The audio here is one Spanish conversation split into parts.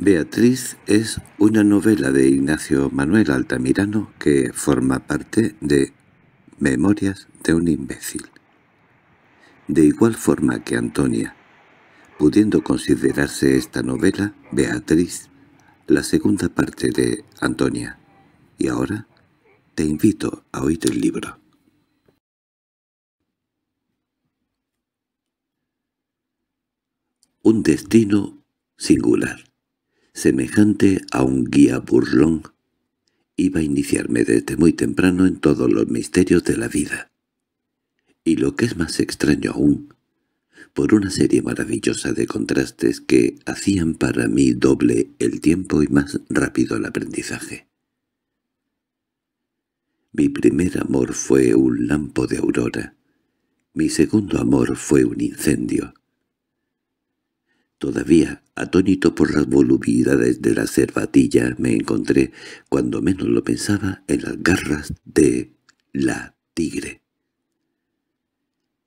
Beatriz es una novela de Ignacio Manuel Altamirano que forma parte de Memorias de un imbécil. De igual forma que Antonia, pudiendo considerarse esta novela, Beatriz, la segunda parte de Antonia. Y ahora te invito a oír el libro. Un destino singular semejante a un guía burlón, iba a iniciarme desde muy temprano en todos los misterios de la vida. Y lo que es más extraño aún, por una serie maravillosa de contrastes que hacían para mí doble el tiempo y más rápido el aprendizaje. Mi primer amor fue un lampo de aurora, mi segundo amor fue un incendio, Todavía, atónito por las volubilidades de la cervatilla, me encontré, cuando menos lo pensaba, en las garras de la tigre.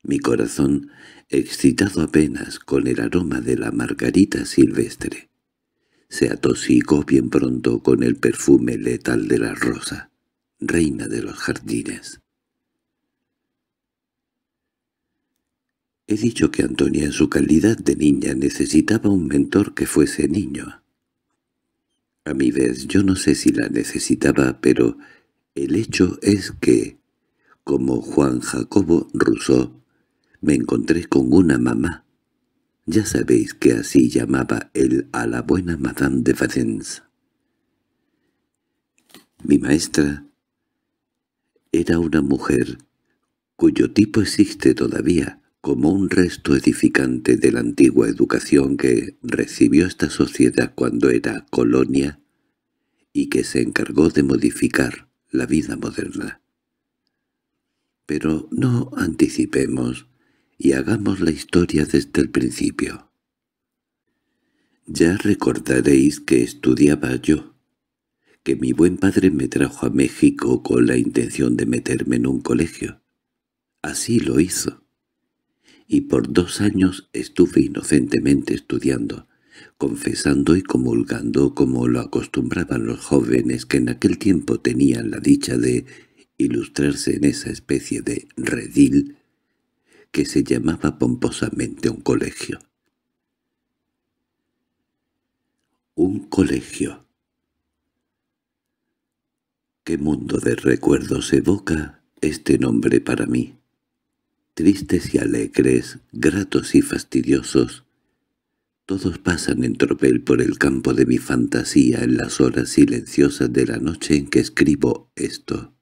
Mi corazón, excitado apenas con el aroma de la margarita silvestre, se atosigó bien pronto con el perfume letal de la rosa, reina de los jardines. He dicho que Antonia en su calidad de niña necesitaba un mentor que fuese niño. A mi vez yo no sé si la necesitaba, pero el hecho es que, como Juan Jacobo Rousseau, me encontré con una mamá. Ya sabéis que así llamaba él a la buena Madame de Valence. Mi maestra era una mujer cuyo tipo existe todavía, como un resto edificante de la antigua educación que recibió esta sociedad cuando era colonia y que se encargó de modificar la vida moderna. Pero no anticipemos y hagamos la historia desde el principio. Ya recordaréis que estudiaba yo, que mi buen padre me trajo a México con la intención de meterme en un colegio. Así lo hizo y por dos años estuve inocentemente estudiando, confesando y comulgando como lo acostumbraban los jóvenes que en aquel tiempo tenían la dicha de ilustrarse en esa especie de redil que se llamaba pomposamente un colegio. Un colegio. ¿Qué mundo de recuerdos evoca este nombre para mí? tristes y alegres, gratos y fastidiosos. Todos pasan en tropel por el campo de mi fantasía en las horas silenciosas de la noche en que escribo esto.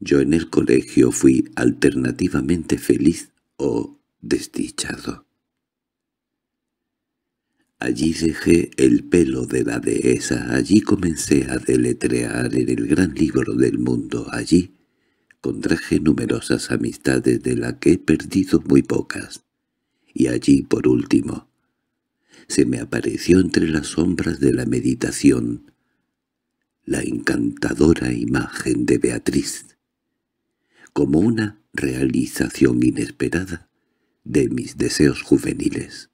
Yo en el colegio fui alternativamente feliz o desdichado. Allí dejé el pelo de la dehesa, allí comencé a deletrear en el gran libro del mundo, allí contraje numerosas amistades de las que he perdido muy pocas. Y allí, por último, se me apareció entre las sombras de la meditación la encantadora imagen de Beatriz, como una realización inesperada de mis deseos juveniles.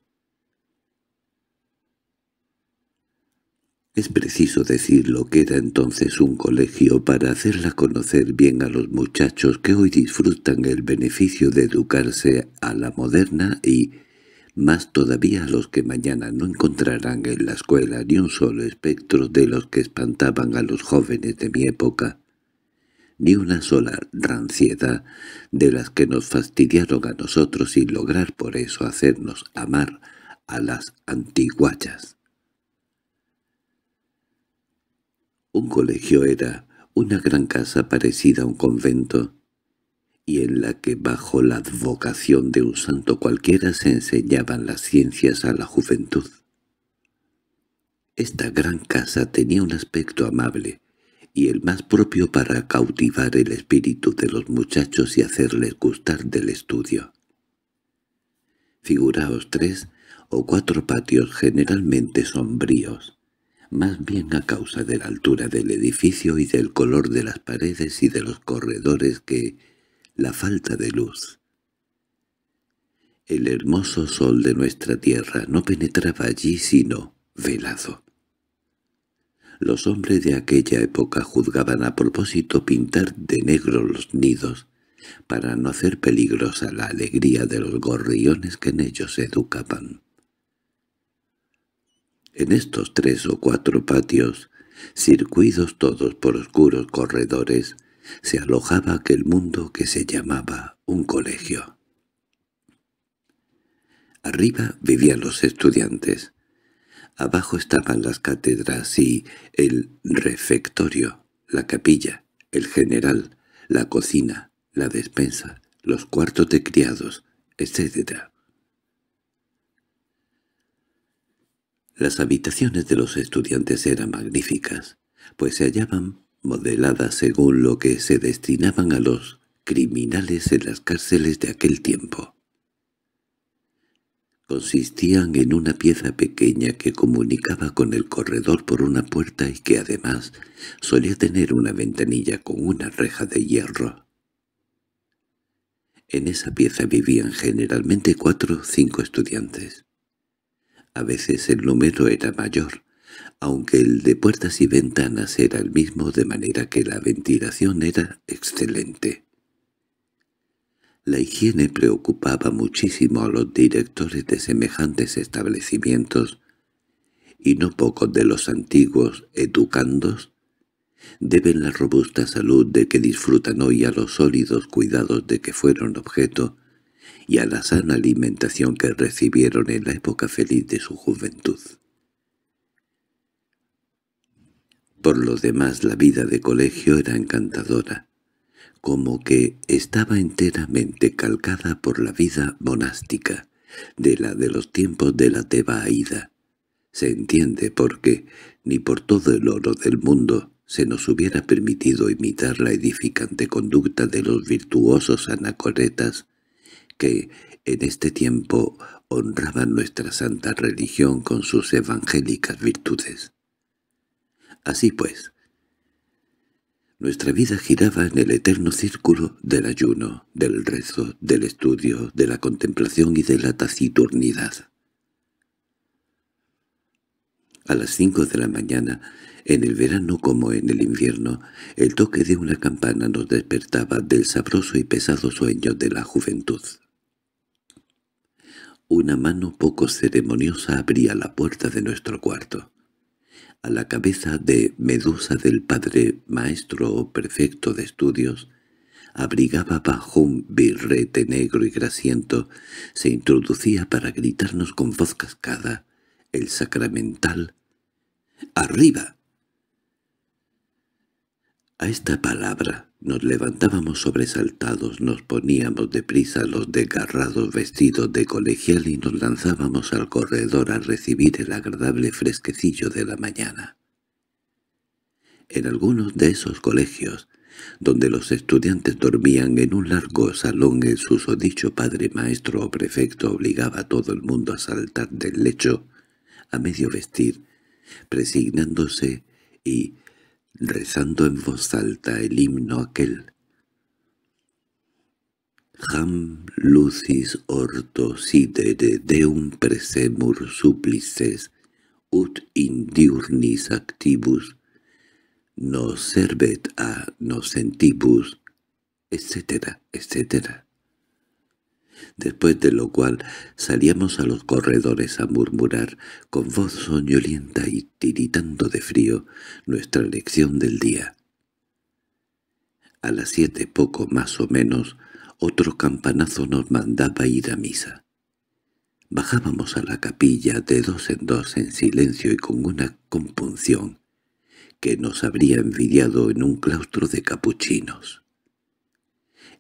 Es preciso decir lo que era entonces un colegio para hacerla conocer bien a los muchachos que hoy disfrutan el beneficio de educarse a la moderna y, más todavía a los que mañana no encontrarán en la escuela ni un solo espectro de los que espantaban a los jóvenes de mi época, ni una sola ranciedad de las que nos fastidiaron a nosotros y lograr por eso hacernos amar a las antiguallas. Un colegio era una gran casa parecida a un convento, y en la que bajo la advocación de un santo cualquiera se enseñaban las ciencias a la juventud. Esta gran casa tenía un aspecto amable, y el más propio para cautivar el espíritu de los muchachos y hacerles gustar del estudio. Figuraos tres o cuatro patios generalmente sombríos, más bien a causa de la altura del edificio y del color de las paredes y de los corredores que la falta de luz. El hermoso sol de nuestra tierra no penetraba allí sino velado. Los hombres de aquella época juzgaban a propósito pintar de negro los nidos, para no hacer peligrosa la alegría de los gorriones que en ellos educaban. En estos tres o cuatro patios, circuidos todos por oscuros corredores, se alojaba aquel mundo que se llamaba un colegio. Arriba vivían los estudiantes. Abajo estaban las cátedras y el refectorio, la capilla, el general, la cocina, la despensa, los cuartos de criados, etc. Las habitaciones de los estudiantes eran magníficas, pues se hallaban modeladas según lo que se destinaban a los criminales en las cárceles de aquel tiempo. Consistían en una pieza pequeña que comunicaba con el corredor por una puerta y que además solía tener una ventanilla con una reja de hierro. En esa pieza vivían generalmente cuatro o cinco estudiantes. A veces el número era mayor, aunque el de puertas y ventanas era el mismo, de manera que la ventilación era excelente. La higiene preocupaba muchísimo a los directores de semejantes establecimientos, y no pocos de los antiguos educandos deben la robusta salud de que disfrutan hoy a los sólidos cuidados de que fueron objeto y a la sana alimentación que recibieron en la época feliz de su juventud. Por lo demás la vida de colegio era encantadora, como que estaba enteramente calcada por la vida monástica, de la de los tiempos de la Tebaída. Se entiende porque ni por todo el oro del mundo se nos hubiera permitido imitar la edificante conducta de los virtuosos anacoretas que en este tiempo honraban nuestra santa religión con sus evangélicas virtudes. Así pues, nuestra vida giraba en el eterno círculo del ayuno, del rezo, del estudio, de la contemplación y de la taciturnidad. A las cinco de la mañana, en el verano como en el invierno, el toque de una campana nos despertaba del sabroso y pesado sueño de la juventud. Una mano poco ceremoniosa abría la puerta de nuestro cuarto. A la cabeza de medusa del padre maestro o prefecto de estudios, abrigaba bajo un birrete negro y grasiento, se introducía para gritarnos con voz cascada, el sacramental, «¡Arriba!». A esta palabra, nos levantábamos sobresaltados, nos poníamos deprisa los desgarrados vestidos de colegial y nos lanzábamos al corredor a recibir el agradable fresquecillo de la mañana. En algunos de esos colegios, donde los estudiantes dormían en un largo salón el susodicho padre maestro o prefecto obligaba a todo el mundo a saltar del lecho, a medio vestir, presignándose y rezando en voz alta el himno aquel. Jam lucis orto sidere deum presemur supplices, ut in diurnis activus, nos servet a nos sentibus, etcétera, etcétera después de lo cual salíamos a los corredores a murmurar, con voz soñolienta y tiritando de frío, nuestra lección del día. A las siete poco más o menos, otro campanazo nos mandaba ir a misa. Bajábamos a la capilla de dos en dos en silencio y con una compunción que nos habría envidiado en un claustro de capuchinos.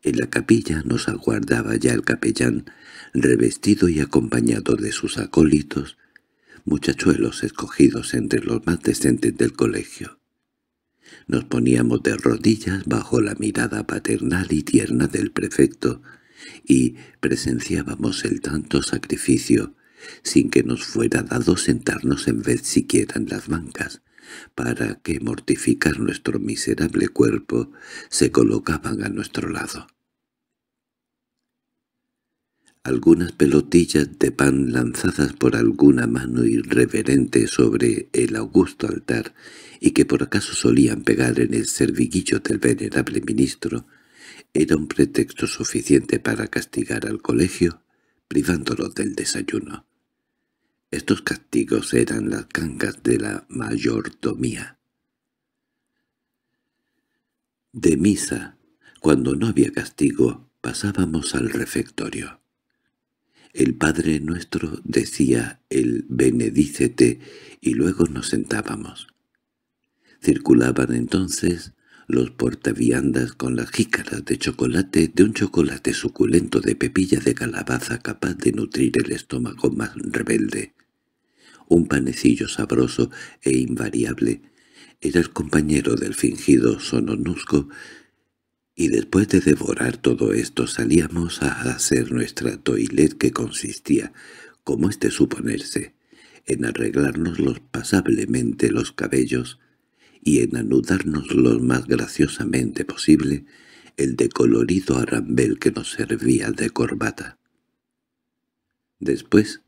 En la capilla nos aguardaba ya el capellán, revestido y acompañado de sus acólitos, muchachuelos escogidos entre los más decentes del colegio. Nos poníamos de rodillas bajo la mirada paternal y tierna del prefecto y presenciábamos el tanto sacrificio, sin que nos fuera dado sentarnos en vez siquiera en las bancas, para que, mortificar nuestro miserable cuerpo, se colocaban a nuestro lado. Algunas pelotillas de pan lanzadas por alguna mano irreverente sobre el augusto altar y que por acaso solían pegar en el serviguillo del venerable ministro, era un pretexto suficiente para castigar al colegio, privándolo del desayuno. Estos castigos eran las cangas de la mayordomía. De misa, cuando no había castigo, pasábamos al refectorio. El Padre Nuestro decía el «Benedícete» y luego nos sentábamos. Circulaban entonces los portaviandas con las jícaras de chocolate de un chocolate suculento de pepilla de calabaza capaz de nutrir el estómago más rebelde un panecillo sabroso e invariable. Era el compañero del fingido sononusco, y después de devorar todo esto salíamos a hacer nuestra toilet que consistía, como es de suponerse, en arreglarnos los pasablemente los cabellos y en anudarnos lo más graciosamente posible el decolorido arambel que nos servía de corbata. Después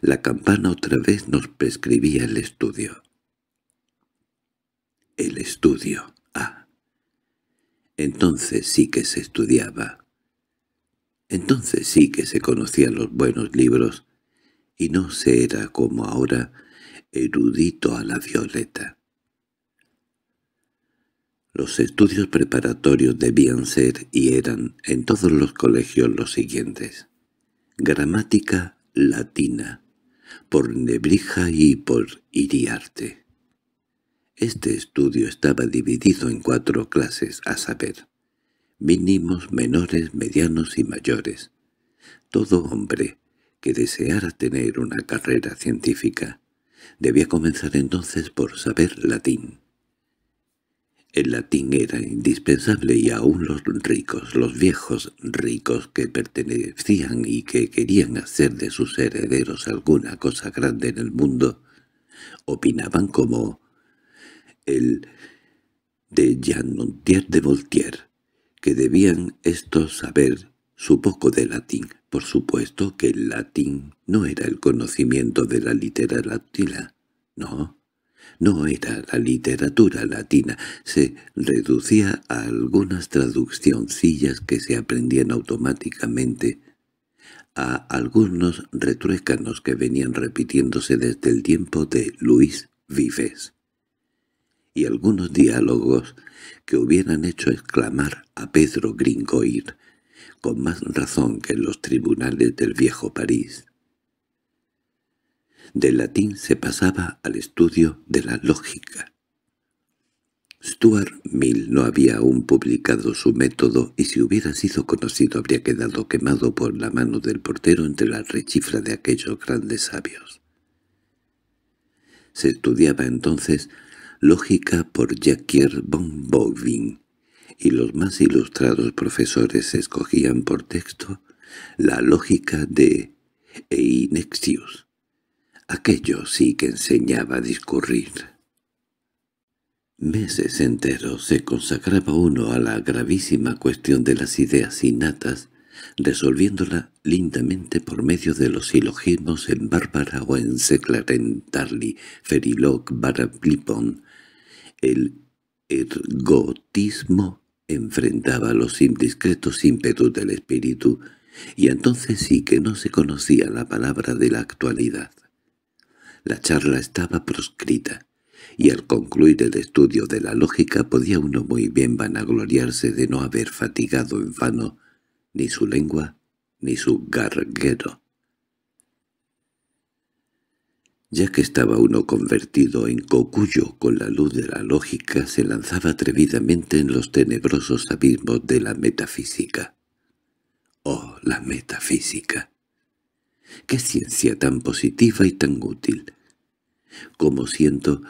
la campana otra vez nos prescribía el estudio. El estudio, ah. Entonces sí que se estudiaba. Entonces sí que se conocían los buenos libros, y no se era, como ahora, erudito a la violeta. Los estudios preparatorios debían ser y eran en todos los colegios los siguientes. Gramática latina, por Nebrija y por Iriarte. Este estudio estaba dividido en cuatro clases, a saber, mínimos, menores, medianos y mayores. Todo hombre que deseara tener una carrera científica debía comenzar entonces por saber latín. El latín era indispensable y aún los ricos, los viejos ricos que pertenecían y que querían hacer de sus herederos alguna cosa grande en el mundo, opinaban como el de Jean-Montier de Voltaire, que debían estos saber su poco de latín. Por supuesto que el latín no era el conocimiento de la literatura, no, no era la literatura latina, se reducía a algunas traduccioncillas que se aprendían automáticamente, a algunos retruécanos que venían repitiéndose desde el tiempo de Luis Vives, y algunos diálogos que hubieran hecho exclamar a Pedro Gringoir, con más razón que en los tribunales del viejo París. Del latín se pasaba al estudio de la lógica. Stuart Mill no había aún publicado su método y si hubiera sido conocido habría quedado quemado por la mano del portero entre la rechifra de aquellos grandes sabios. Se estudiaba entonces lógica por Jacquier von Bovin, y los más ilustrados profesores escogían por texto la lógica de Einexius, Aquello sí que enseñaba a discurrir. Meses enteros se consagraba uno a la gravísima cuestión de las ideas innatas, resolviéndola lindamente por medio de los silogismos en Bárbara o en Seclaren Tarly, Feriloc Barablipon. El ergotismo enfrentaba los indiscretos ímpetus del espíritu, y entonces sí que no se conocía la palabra de la actualidad. La charla estaba proscrita, y al concluir el estudio de la lógica podía uno muy bien vanagloriarse de no haber fatigado en vano ni su lengua ni su garguero. Ya que estaba uno convertido en cocuyo con la luz de la lógica, se lanzaba atrevidamente en los tenebrosos abismos de la metafísica. ¡Oh, la metafísica! ¡Qué ciencia tan positiva y tan útil! como siento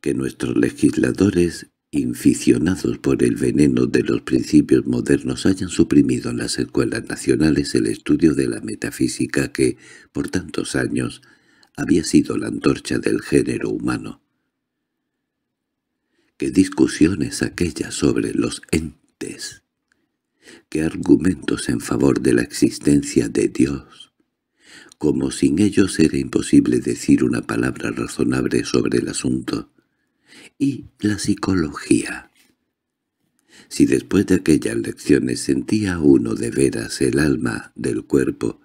que nuestros legisladores, inficionados por el veneno de los principios modernos, hayan suprimido en las escuelas nacionales el estudio de la metafísica que, por tantos años, había sido la antorcha del género humano. ¿Qué discusiones aquellas sobre los entes? ¿Qué argumentos en favor de la existencia de Dios? como sin ellos era imposible decir una palabra razonable sobre el asunto. Y la psicología. Si después de aquellas lecciones sentía uno de veras el alma del cuerpo,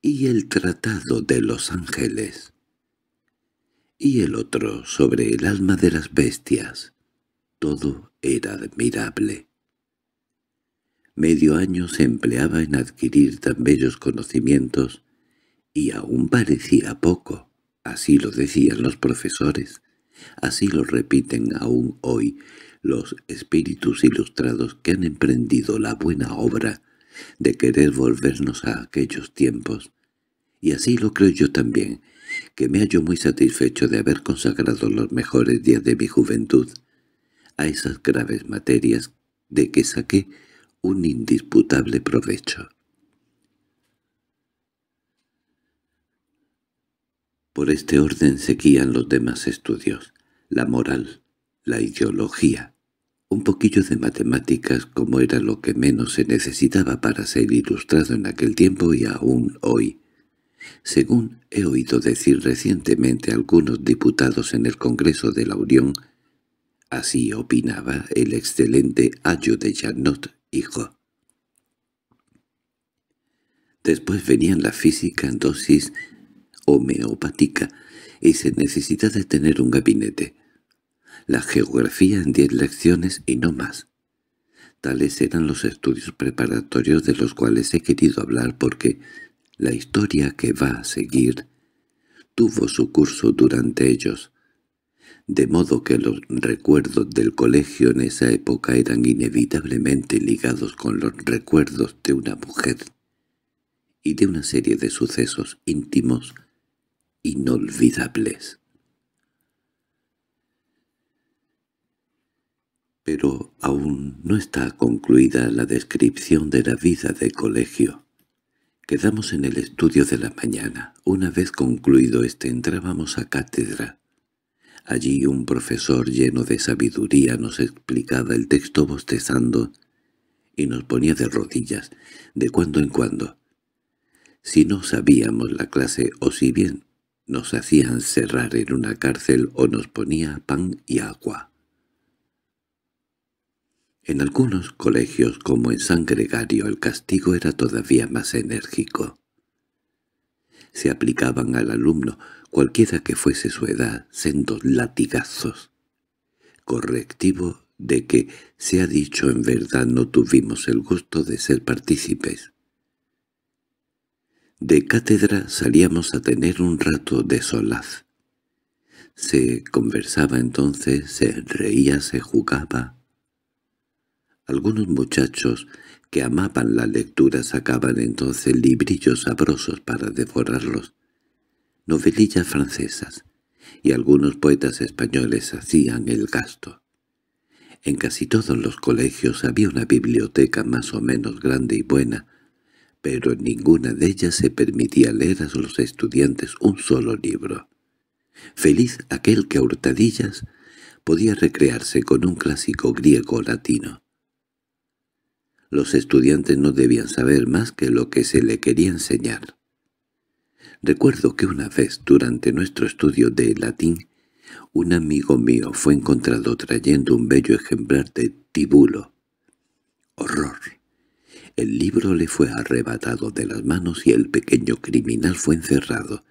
y el tratado de los ángeles, y el otro sobre el alma de las bestias, todo era admirable medio año se empleaba en adquirir tan bellos conocimientos, y aún parecía poco, así lo decían los profesores, así lo repiten aún hoy los espíritus ilustrados que han emprendido la buena obra de querer volvernos a aquellos tiempos, y así lo creo yo también, que me hallo muy satisfecho de haber consagrado los mejores días de mi juventud a esas graves materias de que saqué un indisputable provecho. Por este orden seguían los demás estudios, la moral, la ideología, un poquillo de matemáticas como era lo que menos se necesitaba para ser ilustrado en aquel tiempo y aún hoy. Según he oído decir recientemente algunos diputados en el Congreso de la Unión, así opinaba el excelente Ayo de Janot hijo. Después venían la física en dosis homeopática y se necesitaba de tener un gabinete. La geografía en diez lecciones y no más. Tales eran los estudios preparatorios de los cuales he querido hablar porque la historia que va a seguir tuvo su curso durante ellos de modo que los recuerdos del colegio en esa época eran inevitablemente ligados con los recuerdos de una mujer y de una serie de sucesos íntimos inolvidables. Pero aún no está concluida la descripción de la vida de colegio. Quedamos en el estudio de la mañana. Una vez concluido este entrábamos a cátedra Allí un profesor lleno de sabiduría nos explicaba el texto bostezando y nos ponía de rodillas, de cuando en cuando. Si no sabíamos la clase o si bien nos hacían cerrar en una cárcel o nos ponía pan y agua. En algunos colegios, como en San Gregario, el castigo era todavía más enérgico. Se aplicaban al alumno, cualquiera que fuese su edad, sendos latigazos. Correctivo de que, se ha dicho en verdad, no tuvimos el gusto de ser partícipes. De cátedra salíamos a tener un rato de solaz. Se conversaba entonces, se reía, se jugaba. Algunos muchachos que amaban la lectura sacaban entonces librillos sabrosos para devorarlos, novelillas francesas, y algunos poetas españoles hacían el gasto. En casi todos los colegios había una biblioteca más o menos grande y buena, pero en ninguna de ellas se permitía leer a los estudiantes un solo libro. Feliz aquel que a hurtadillas podía recrearse con un clásico griego o latino. Los estudiantes no debían saber más que lo que se le quería enseñar. Recuerdo que una vez, durante nuestro estudio de latín, un amigo mío fue encontrado trayendo un bello ejemplar de Tibulo. ¡Horror! El libro le fue arrebatado de las manos y el pequeño criminal fue encerrado,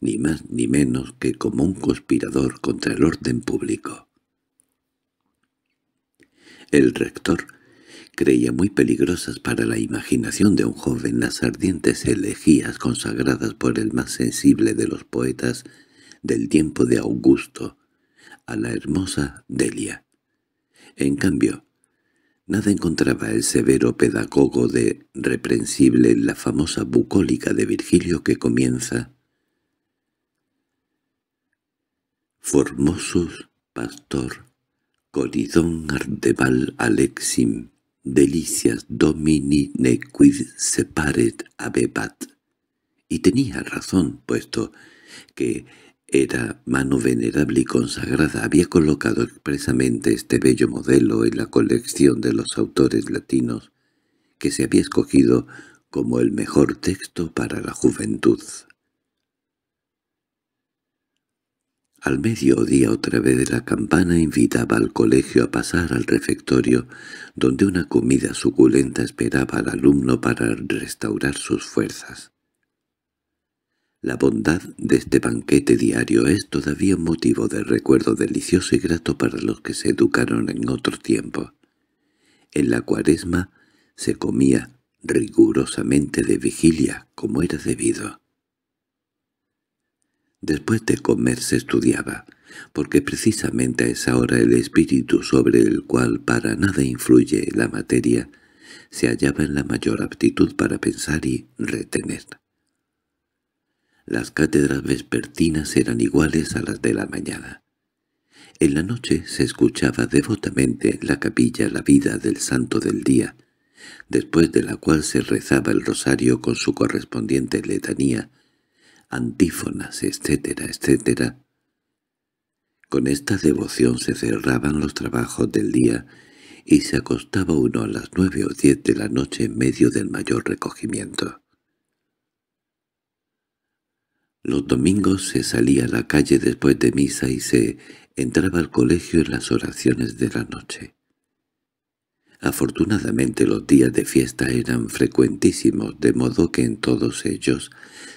ni más ni menos que como un conspirador contra el orden público. El rector creía muy peligrosas para la imaginación de un joven las ardientes elegías consagradas por el más sensible de los poetas del tiempo de Augusto, a la hermosa Delia. En cambio, nada encontraba el severo pedagogo de reprensible en la famosa bucólica de Virgilio que comienza Formosus pastor Coridón Ardebal Alexim delicias domini ne quid separet abebat. Y tenía razón, puesto que era mano venerable y consagrada, había colocado expresamente este bello modelo en la colección de los autores latinos, que se había escogido como el mejor texto para la juventud. Al mediodía otra vez la campana invitaba al colegio a pasar al refectorio, donde una comida suculenta esperaba al alumno para restaurar sus fuerzas. La bondad de este banquete diario es todavía un motivo de recuerdo delicioso y grato para los que se educaron en otro tiempo. En la cuaresma se comía rigurosamente de vigilia, como era debido. Después de comer se estudiaba, porque precisamente a esa hora el espíritu sobre el cual para nada influye la materia se hallaba en la mayor aptitud para pensar y retener. Las cátedras vespertinas eran iguales a las de la mañana. En la noche se escuchaba devotamente en la capilla la vida del santo del día, después de la cual se rezaba el rosario con su correspondiente letanía, antífonas, etcétera, etcétera. Con esta devoción se cerraban los trabajos del día y se acostaba uno a las nueve o diez de la noche en medio del mayor recogimiento. Los domingos se salía a la calle después de misa y se entraba al colegio en las oraciones de la noche. Afortunadamente los días de fiesta eran frecuentísimos, de modo que en todos ellos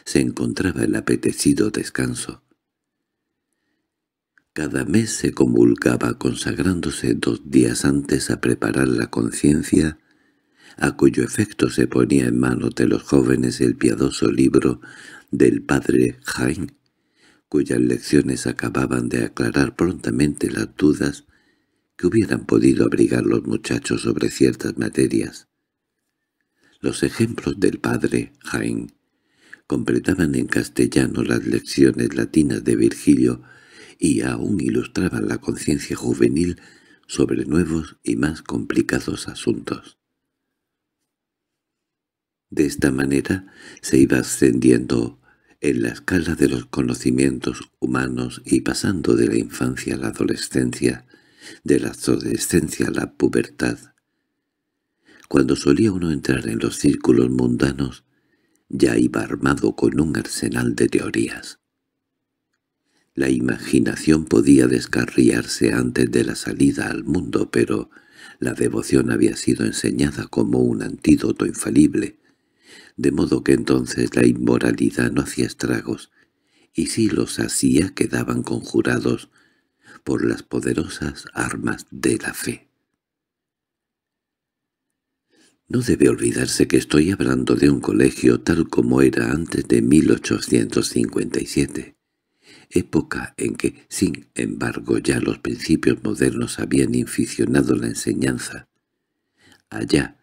se encontraba el apetecido descanso. Cada mes se convulgaba consagrándose dos días antes a preparar la conciencia, a cuyo efecto se ponía en manos de los jóvenes el piadoso libro del padre Jain, cuyas lecciones acababan de aclarar prontamente las dudas que hubieran podido abrigar los muchachos sobre ciertas materias. Los ejemplos del padre Jain completaban en castellano las lecciones latinas de Virgilio y aún ilustraban la conciencia juvenil sobre nuevos y más complicados asuntos. De esta manera se iba ascendiendo en la escala de los conocimientos humanos y pasando de la infancia a la adolescencia, de la adolescencia a la pubertad. Cuando solía uno entrar en los círculos mundanos, ya iba armado con un arsenal de teorías. La imaginación podía descarriarse antes de la salida al mundo, pero la devoción había sido enseñada como un antídoto infalible, de modo que entonces la inmoralidad no hacía estragos, y si los hacía quedaban conjurados por las poderosas armas de la fe. No debe olvidarse que estoy hablando de un colegio tal como era antes de 1857, época en que, sin embargo, ya los principios modernos habían inficionado la enseñanza. Allá,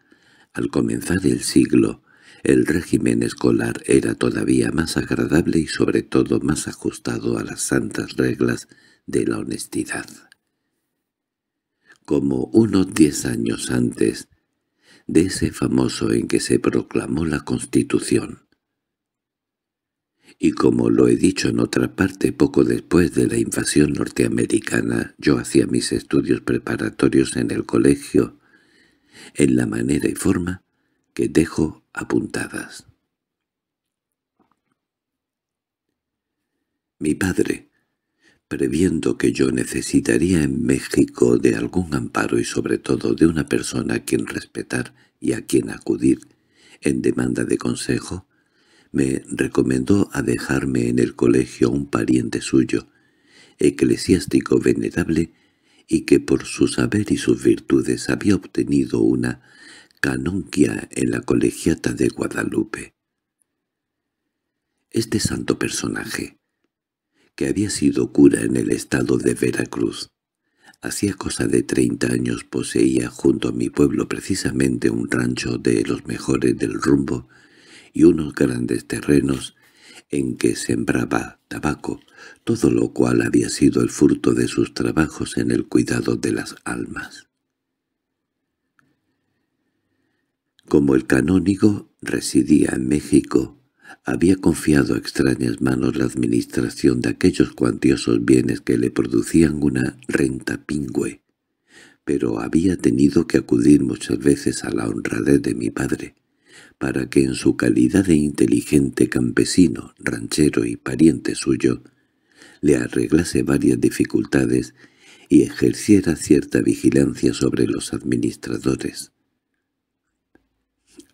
al comenzar el siglo, el régimen escolar era todavía más agradable y sobre todo más ajustado a las santas reglas de la honestidad. Como unos diez años antes, de ese famoso en que se proclamó la Constitución. Y como lo he dicho en otra parte, poco después de la invasión norteamericana, yo hacía mis estudios preparatorios en el colegio, en la manera y forma que dejo apuntadas. Mi padre, previendo que yo necesitaría en México de algún amparo y sobre todo de una persona a quien respetar y a quien acudir en demanda de consejo, me recomendó a dejarme en el colegio un pariente suyo, eclesiástico venerable, y que por su saber y sus virtudes había obtenido una canonquia en la colegiata de Guadalupe. Este santo personaje, que había sido cura en el estado de Veracruz. Hacía cosa de treinta años poseía junto a mi pueblo precisamente un rancho de los mejores del rumbo y unos grandes terrenos en que sembraba tabaco, todo lo cual había sido el fruto de sus trabajos en el cuidado de las almas. Como el canónigo residía en México, había confiado a extrañas manos la administración de aquellos cuantiosos bienes que le producían una renta pingüe, pero había tenido que acudir muchas veces a la honradez de mi padre, para que en su calidad de inteligente campesino, ranchero y pariente suyo, le arreglase varias dificultades y ejerciera cierta vigilancia sobre los administradores.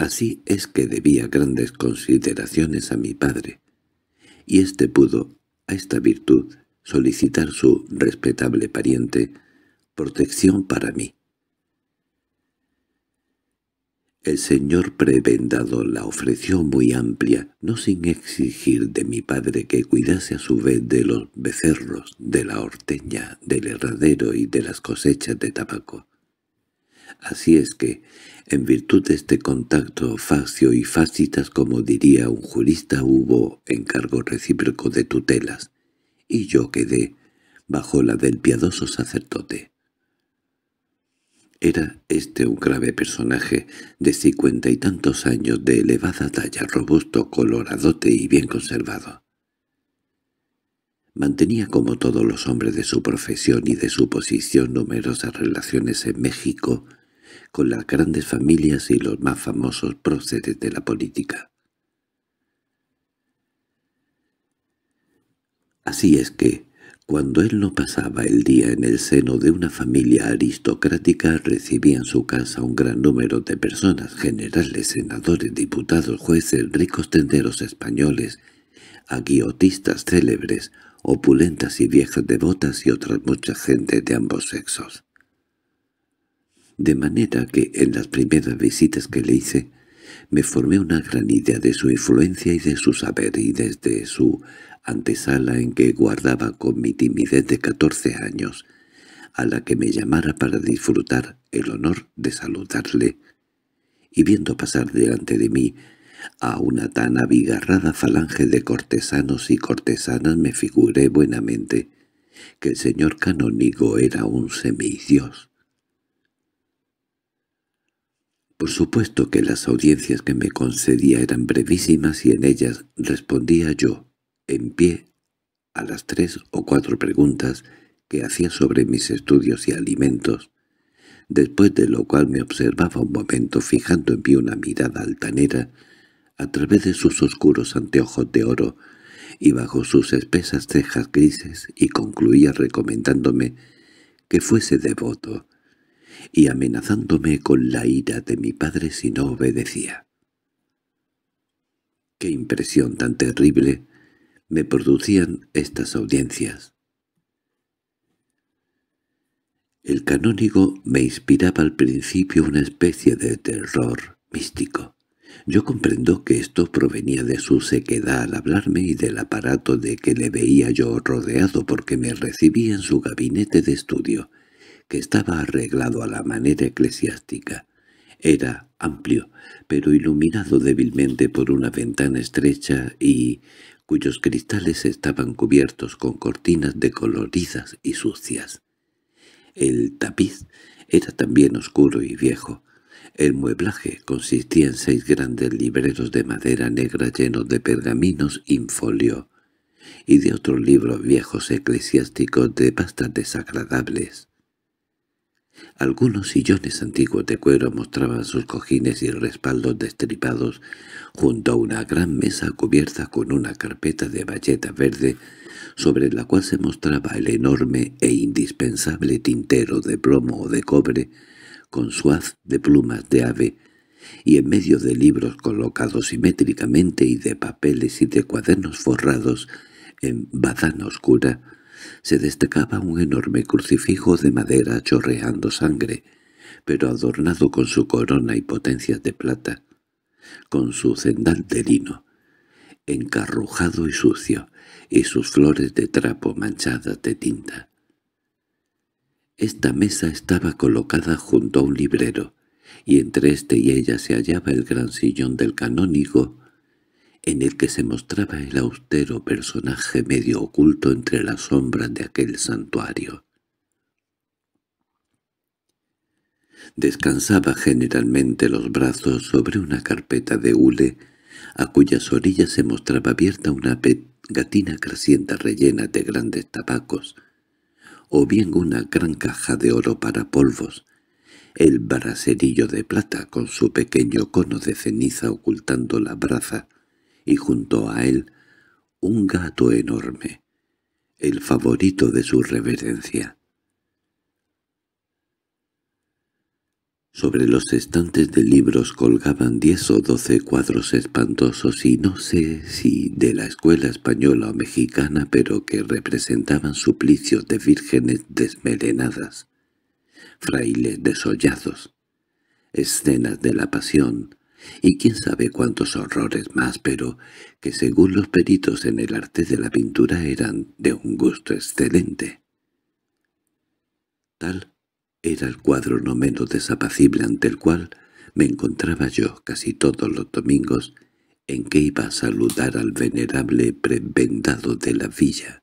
Así es que debía grandes consideraciones a mi padre, y éste pudo, a esta virtud, solicitar su respetable pariente protección para mí. El señor prebendado la ofreció muy amplia, no sin exigir de mi padre que cuidase a su vez de los becerros, de la horteña, del herradero y de las cosechas de tabaco. Así es que, en virtud de este contacto facio y facitas, como diría un jurista, hubo encargo recíproco de tutelas, y yo quedé bajo la del piadoso sacerdote. Era este un grave personaje de cincuenta y tantos años de elevada talla, robusto, coloradote y bien conservado. Mantenía como todos los hombres de su profesión y de su posición numerosas relaciones en México, con las grandes familias y los más famosos próceres de la política. Así es que, cuando él no pasaba el día en el seno de una familia aristocrática, recibía en su casa un gran número de personas, generales, senadores, diputados, jueces, ricos tenderos españoles, aguiotistas célebres, opulentas y viejas devotas y otras mucha gente de ambos sexos de manera que en las primeras visitas que le hice me formé una gran idea de su influencia y de su saber, y desde su antesala en que guardaba con mi timidez de catorce años, a la que me llamara para disfrutar el honor de saludarle, y viendo pasar delante de mí a una tan abigarrada falange de cortesanos y cortesanas me figuré buenamente que el señor canónigo era un semidios Por supuesto que las audiencias que me concedía eran brevísimas y en ellas respondía yo, en pie, a las tres o cuatro preguntas que hacía sobre mis estudios y alimentos, después de lo cual me observaba un momento fijando en mí una mirada altanera a través de sus oscuros anteojos de oro y bajo sus espesas cejas grises y concluía recomendándome que fuese devoto, y amenazándome con la ira de mi padre si no obedecía. Qué impresión tan terrible me producían estas audiencias. El canónigo me inspiraba al principio una especie de terror místico. Yo comprendo que esto provenía de su sequedad al hablarme y del aparato de que le veía yo rodeado porque me recibía en su gabinete de estudio que estaba arreglado a la manera eclesiástica. Era amplio, pero iluminado débilmente por una ventana estrecha y cuyos cristales estaban cubiertos con cortinas decoloridas y sucias. El tapiz era también oscuro y viejo. El mueblaje consistía en seis grandes libreros de madera negra llenos de pergaminos infolio y de otros libros viejos eclesiásticos de pastas desagradables. Algunos sillones antiguos de cuero mostraban sus cojines y respaldos destripados junto a una gran mesa cubierta con una carpeta de bayeta verde sobre la cual se mostraba el enorme e indispensable tintero de plomo o de cobre con suaz de plumas de ave y en medio de libros colocados simétricamente y de papeles y de cuadernos forrados en badana oscura se destacaba un enorme crucifijo de madera chorreando sangre, pero adornado con su corona y potencias de plata, con su cendal de lino, encarrujado y sucio, y sus flores de trapo manchadas de tinta. Esta mesa estaba colocada junto a un librero, y entre éste y ella se hallaba el gran sillón del canónigo en el que se mostraba el austero personaje medio oculto entre las sombras de aquel santuario. Descansaba generalmente los brazos sobre una carpeta de hule, a cuyas orillas se mostraba abierta una gatina creciente rellena de grandes tabacos, o bien una gran caja de oro para polvos, el baracerillo de plata con su pequeño cono de ceniza ocultando la braza, y junto a él un gato enorme, el favorito de su reverencia. Sobre los estantes de libros colgaban diez o doce cuadros espantosos y no sé si de la escuela española o mexicana, pero que representaban suplicios de vírgenes desmelenadas, frailes desollados, escenas de la pasión, y quién sabe cuántos horrores más, pero que según los peritos en el arte de la pintura eran de un gusto excelente. Tal era el cuadro no menos desapacible ante el cual me encontraba yo casi todos los domingos en que iba a saludar al venerable prebendado de la villa.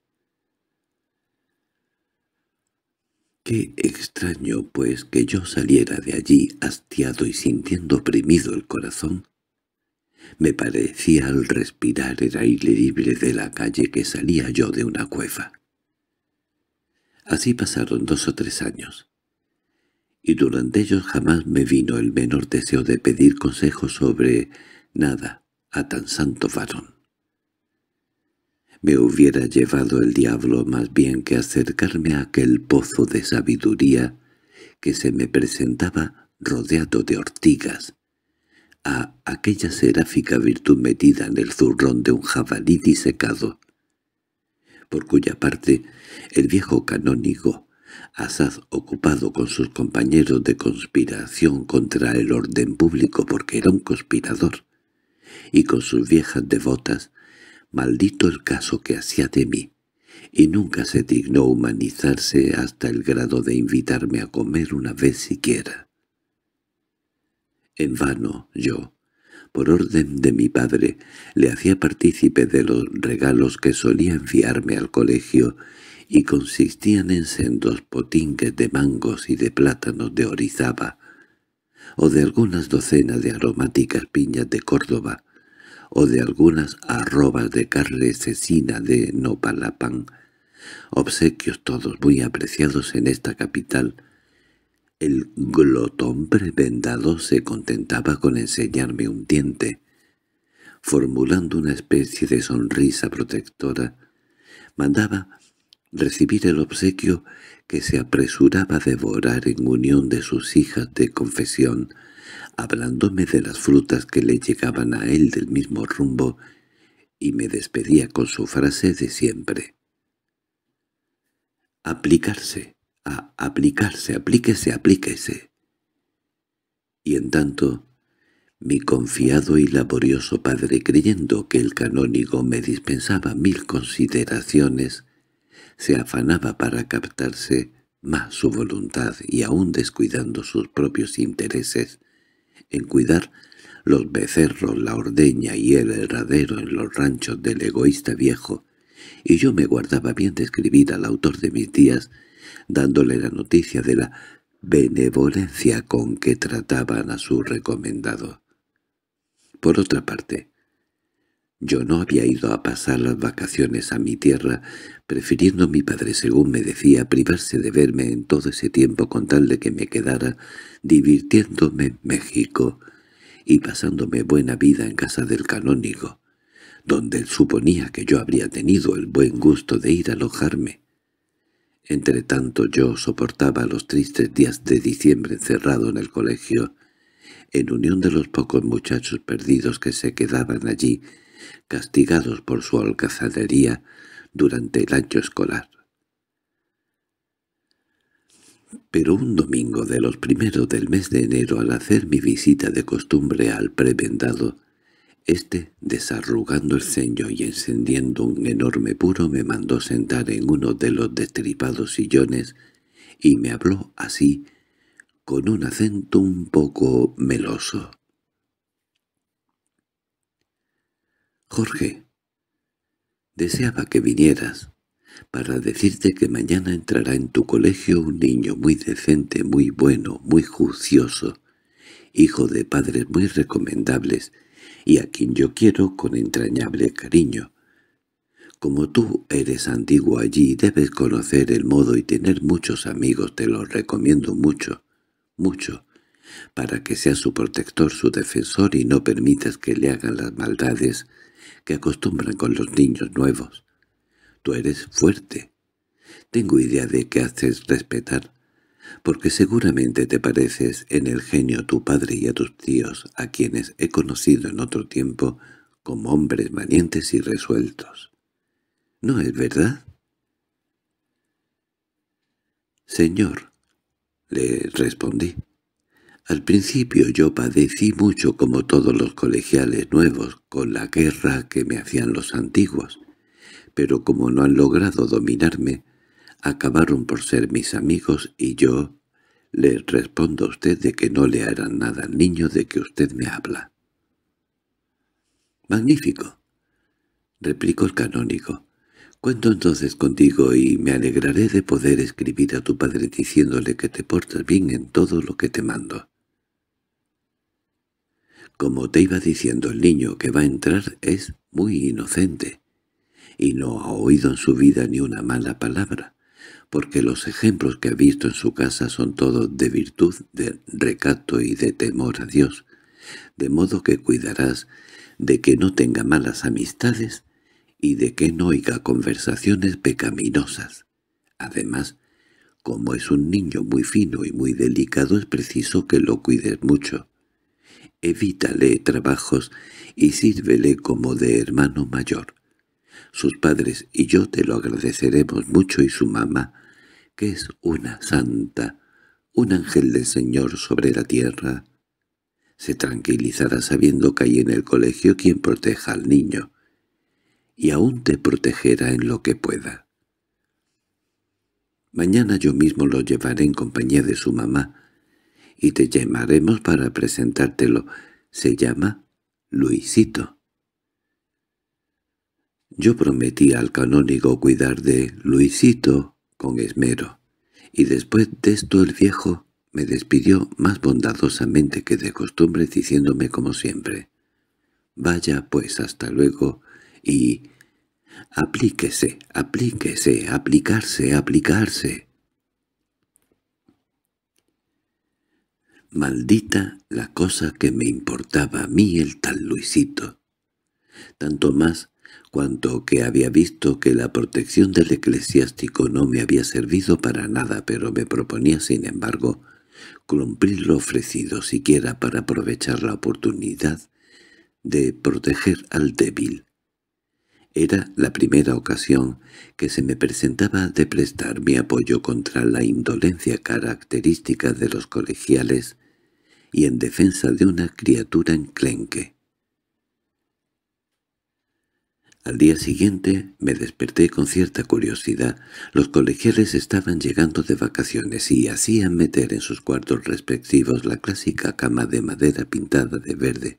Qué extraño, pues, que yo saliera de allí hastiado y sintiendo oprimido el corazón. Me parecía al respirar el aire libre de la calle que salía yo de una cueva. Así pasaron dos o tres años, y durante ellos jamás me vino el menor deseo de pedir consejo sobre nada a tan santo varón me hubiera llevado el diablo más bien que acercarme a aquel pozo de sabiduría que se me presentaba rodeado de ortigas, a aquella seráfica virtud metida en el zurrón de un jabalí disecado, por cuya parte el viejo canónigo, asaz ocupado con sus compañeros de conspiración contra el orden público porque era un conspirador, y con sus viejas devotas, maldito el caso que hacía de mí, y nunca se dignó humanizarse hasta el grado de invitarme a comer una vez siquiera. En vano yo, por orden de mi padre, le hacía partícipe de los regalos que solía enviarme al colegio y consistían en sendos potingues de mangos y de plátanos de Orizaba, o de algunas docenas de aromáticas piñas de Córdoba, o de algunas arrobas de carne cecina de Nopalapan, obsequios todos muy apreciados en esta capital. El glotón prebendado se contentaba con enseñarme un diente, formulando una especie de sonrisa protectora. Mandaba recibir el obsequio que se apresuraba a devorar en unión de sus hijas de confesión, hablándome de las frutas que le llegaban a él del mismo rumbo, y me despedía con su frase de siempre. «Aplicarse, a aplicarse, aplíquese, aplíquese». Y en tanto, mi confiado y laborioso padre, creyendo que el canónigo me dispensaba mil consideraciones, se afanaba para captarse más su voluntad y aún descuidando sus propios intereses, en cuidar los becerros, la ordeña y el herradero en los ranchos del egoísta viejo, y yo me guardaba bien describida al autor de mis días, dándole la noticia de la benevolencia con que trataban a su recomendado. Por otra parte, yo no había ido a pasar las vacaciones a mi tierra, prefiriendo mi padre, según me decía, privarse de verme en todo ese tiempo con tal de que me quedara divirtiéndome en México y pasándome buena vida en casa del canónigo, donde él suponía que yo habría tenido el buen gusto de ir a alojarme. Entretanto yo soportaba los tristes días de diciembre encerrado en el colegio, en unión de los pocos muchachos perdidos que se quedaban allí, castigados por su alcazadería durante el año escolar. Pero un domingo de los primeros del mes de enero al hacer mi visita de costumbre al prebendado, este, desarrugando el ceño y encendiendo un enorme puro, me mandó sentar en uno de los destripados sillones y me habló así, con un acento un poco meloso. —Jorge, deseaba que vinieras para decirte que mañana entrará en tu colegio un niño muy decente, muy bueno, muy juicioso, hijo de padres muy recomendables, y a quien yo quiero con entrañable cariño. Como tú eres antiguo allí, debes conocer el modo y tener muchos amigos, te los recomiendo mucho, mucho, para que seas su protector, su defensor y no permitas que le hagan las maldades que acostumbran con los niños nuevos. Tú eres fuerte. Tengo idea de que haces respetar, porque seguramente te pareces en el genio a tu padre y a tus tíos, a quienes he conocido en otro tiempo como hombres valientes y resueltos. ¿No es verdad? Señor, le respondí, al principio yo padecí mucho como todos los colegiales nuevos con la guerra que me hacían los antiguos, pero como no han logrado dominarme, acabaron por ser mis amigos y yo le respondo a usted de que no le harán nada al niño de que usted me habla. —Magnífico —replicó el canónigo—. Cuento entonces contigo y me alegraré de poder escribir a tu padre diciéndole que te portas bien en todo lo que te mando. Como te iba diciendo, el niño que va a entrar es muy inocente, y no ha oído en su vida ni una mala palabra, porque los ejemplos que ha visto en su casa son todos de virtud, de recato y de temor a Dios, de modo que cuidarás de que no tenga malas amistades y de que no oiga conversaciones pecaminosas. Además, como es un niño muy fino y muy delicado es preciso que lo cuides mucho, evítale trabajos y sírvele como de hermano mayor. Sus padres y yo te lo agradeceremos mucho y su mamá, que es una santa, un ángel del Señor sobre la tierra. Se tranquilizará sabiendo que hay en el colegio quien proteja al niño, y aún te protegerá en lo que pueda. Mañana yo mismo lo llevaré en compañía de su mamá, y te llamaremos para presentártelo. Se llama Luisito. Yo prometí al canónigo cuidar de Luisito con esmero, y después de esto el viejo me despidió más bondadosamente que de costumbre diciéndome como siempre, «Vaya pues hasta luego» y «aplíquese, aplíquese, aplicarse, aplicarse». Maldita la cosa que me importaba a mí el tal Luisito. Tanto más cuanto que había visto que la protección del eclesiástico no me había servido para nada, pero me proponía, sin embargo, cumplir lo ofrecido siquiera para aprovechar la oportunidad de proteger al débil, era la primera ocasión que se me presentaba de prestar mi apoyo contra la indolencia característica de los colegiales y en defensa de una criatura enclenque. Al día siguiente me desperté con cierta curiosidad. Los colegiales estaban llegando de vacaciones y hacían meter en sus cuartos respectivos la clásica cama de madera pintada de verde,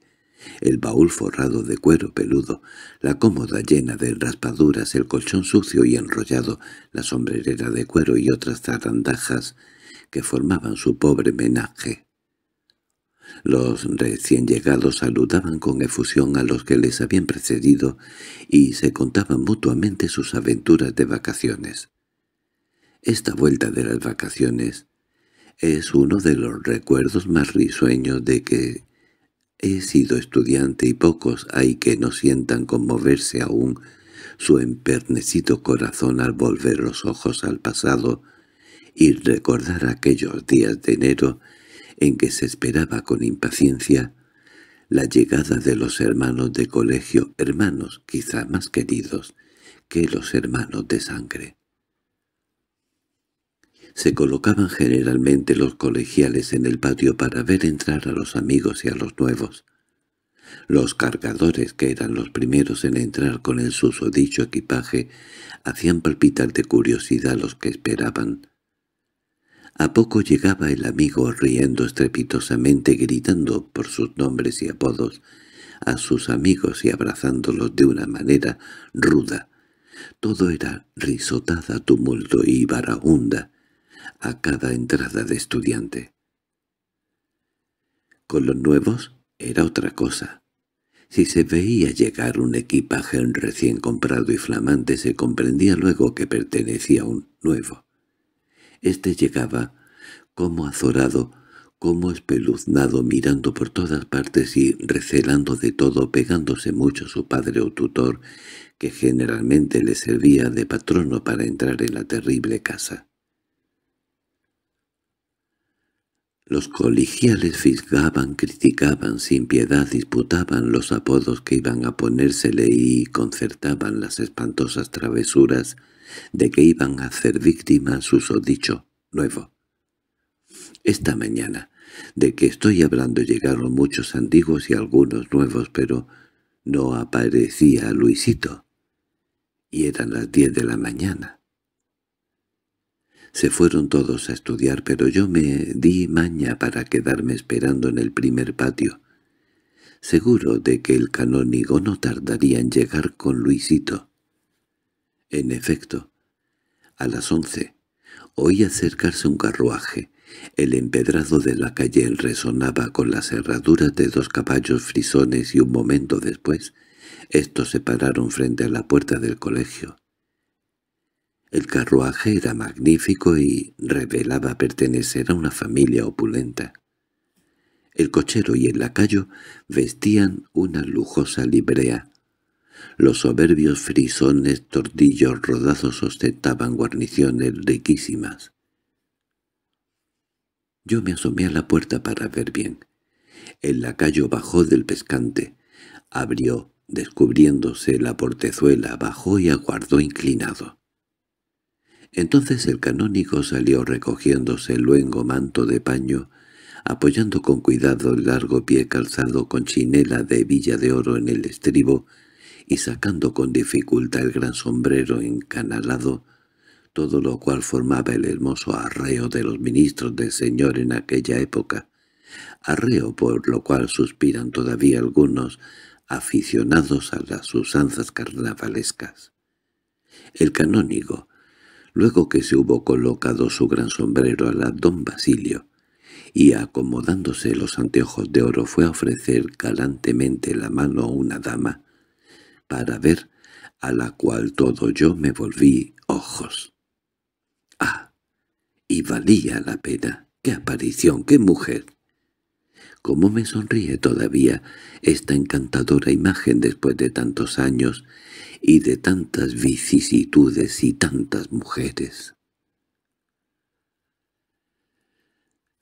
el baúl forrado de cuero peludo, la cómoda llena de raspaduras, el colchón sucio y enrollado, la sombrerera de cuero y otras zarandajas que formaban su pobre menaje. Los recién llegados saludaban con efusión a los que les habían precedido y se contaban mutuamente sus aventuras de vacaciones. Esta vuelta de las vacaciones es uno de los recuerdos más risueños de que He sido estudiante y pocos hay que no sientan conmoverse aún su empernecido corazón al volver los ojos al pasado y recordar aquellos días de enero en que se esperaba con impaciencia la llegada de los hermanos de colegio, hermanos quizá más queridos que los hermanos de sangre se colocaban generalmente los colegiales en el patio para ver entrar a los amigos y a los nuevos. Los cargadores, que eran los primeros en entrar con el susodicho equipaje, hacían palpitar de curiosidad los que esperaban. A poco llegaba el amigo riendo estrepitosamente, gritando por sus nombres y apodos a sus amigos y abrazándolos de una manera ruda. Todo era risotada, tumulto y barahunda a cada entrada de estudiante. Con los nuevos era otra cosa. Si se veía llegar un equipaje recién comprado y flamante se comprendía luego que pertenecía a un nuevo. Este llegaba, como azorado, como espeluznado, mirando por todas partes y recelando de todo, pegándose mucho a su padre o tutor, que generalmente le servía de patrono para entrar en la terrible casa. Los colegiales fisgaban, criticaban sin piedad, disputaban los apodos que iban a ponérsele y concertaban las espantosas travesuras de que iban a hacer víctima su dicho nuevo. Esta mañana, de que estoy hablando llegaron muchos antiguos y algunos nuevos, pero no aparecía Luisito. Y eran las diez de la mañana. Se fueron todos a estudiar, pero yo me di maña para quedarme esperando en el primer patio, seguro de que el canónigo no tardaría en llegar con Luisito. En efecto, a las once oí acercarse un carruaje. El empedrado de la calle resonaba con las herraduras de dos caballos frisones y un momento después estos se pararon frente a la puerta del colegio. El carruaje era magnífico y revelaba pertenecer a una familia opulenta. El cochero y el lacayo vestían una lujosa librea. Los soberbios frisones tordillos rodazos, ostentaban guarniciones riquísimas. Yo me asomé a la puerta para ver bien. El lacayo bajó del pescante, abrió, descubriéndose la portezuela, bajó y aguardó inclinado. Entonces el canónigo salió recogiéndose el luengo manto de paño, apoyando con cuidado el largo pie calzado con chinela de villa de oro en el estribo y sacando con dificultad el gran sombrero encanalado, todo lo cual formaba el hermoso arreo de los ministros del Señor en aquella época, arreo por lo cual suspiran todavía algunos aficionados a las usanzas carnavalescas. El canónigo, Luego que se hubo colocado su gran sombrero a la don Basilio, y acomodándose los anteojos de oro fue a ofrecer galantemente la mano a una dama, para ver a la cual todo yo me volví ojos. ¡Ah! Y valía la pena. ¡Qué aparición! ¡Qué mujer! Cómo me sonríe todavía esta encantadora imagen después de tantos años y de tantas vicisitudes y tantas mujeres.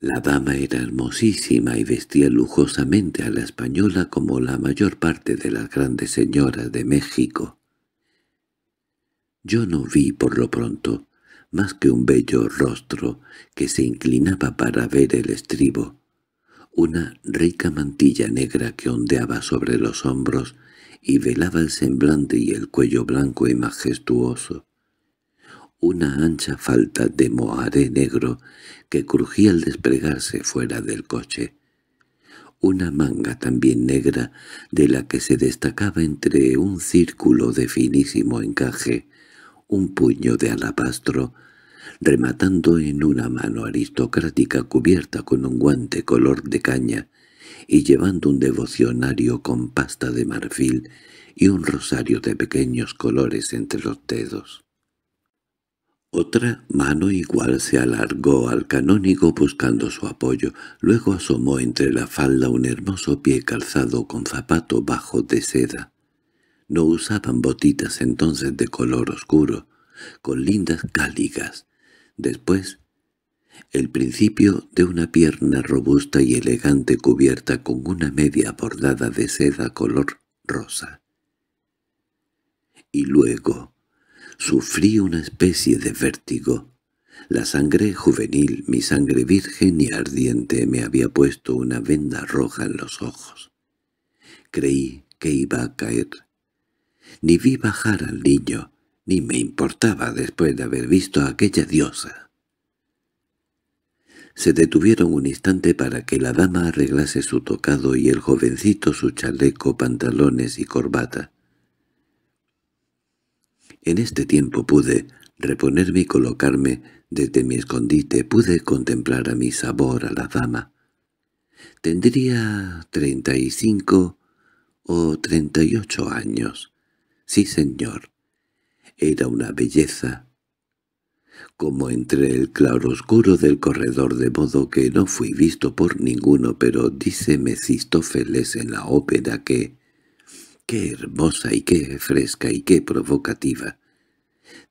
La dama era hermosísima y vestía lujosamente a la española como la mayor parte de las grandes señoras de México. Yo no vi por lo pronto más que un bello rostro que se inclinaba para ver el estribo, una rica mantilla negra que ondeaba sobre los hombros y velaba el semblante y el cuello blanco y majestuoso. Una ancha falta de moaré negro que crujía al desplegarse fuera del coche. Una manga también negra de la que se destacaba entre un círculo de finísimo encaje, un puño de alabastro, rematando en una mano aristocrática cubierta con un guante color de caña, y llevando un devocionario con pasta de marfil y un rosario de pequeños colores entre los dedos. Otra mano igual se alargó al canónigo buscando su apoyo, luego asomó entre la falda un hermoso pie calzado con zapato bajo de seda. No usaban botitas entonces de color oscuro, con lindas cáligas. Después el principio de una pierna robusta y elegante cubierta con una media bordada de seda color rosa. Y luego sufrí una especie de vértigo. La sangre juvenil, mi sangre virgen y ardiente, me había puesto una venda roja en los ojos. Creí que iba a caer. Ni vi bajar al niño, ni me importaba después de haber visto a aquella diosa. Se detuvieron un instante para que la dama arreglase su tocado y el jovencito su chaleco, pantalones y corbata. En este tiempo pude reponerme y colocarme desde mi escondite, pude contemplar a mi sabor a la dama. Tendría treinta y cinco o treinta y ocho años. Sí, señor. Era una belleza como entre el claroscuro del corredor de modo que no fui visto por ninguno, pero dice Mecistófeles en la ópera que qué hermosa y qué fresca y qué provocativa.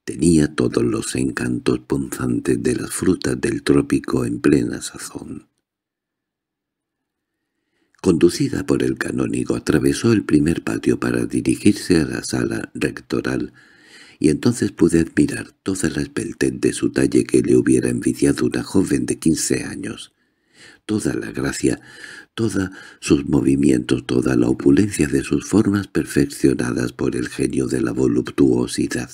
Tenía todos los encantos punzantes de las frutas del trópico en plena sazón. Conducida por el canónigo, atravesó el primer patio para dirigirse a la sala rectoral, y entonces pude admirar toda la esbeltez de su talle que le hubiera envidiado una joven de quince años, toda la gracia, todos sus movimientos, toda la opulencia de sus formas perfeccionadas por el genio de la voluptuosidad.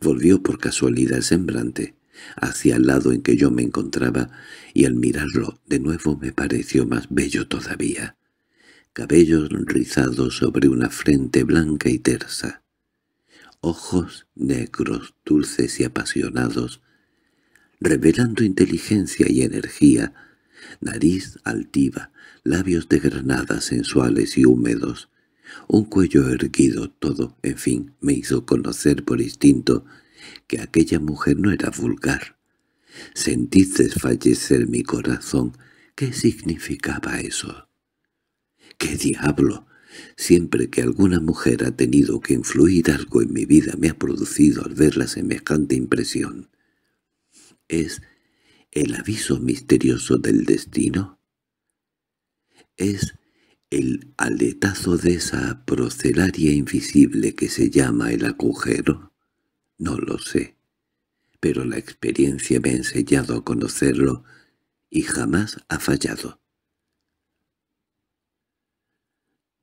Volvió por casualidad el sembrante hacia el lado en que yo me encontraba, y al mirarlo de nuevo me pareció más bello todavía. Cabellos rizados sobre una frente blanca y tersa, ojos negros, dulces y apasionados, revelando inteligencia y energía, nariz altiva, labios de granada sensuales y húmedos, un cuello erguido, todo, en fin, me hizo conocer por instinto que aquella mujer no era vulgar. Sentí desfallecer mi corazón. ¿Qué significaba eso? ¿Qué diablo? Siempre que alguna mujer ha tenido que influir algo en mi vida me ha producido al ver la semejante impresión. ¿Es el aviso misterioso del destino? ¿Es el aletazo de esa procelaria invisible que se llama el agujero? No lo sé, pero la experiencia me ha enseñado a conocerlo y jamás ha fallado.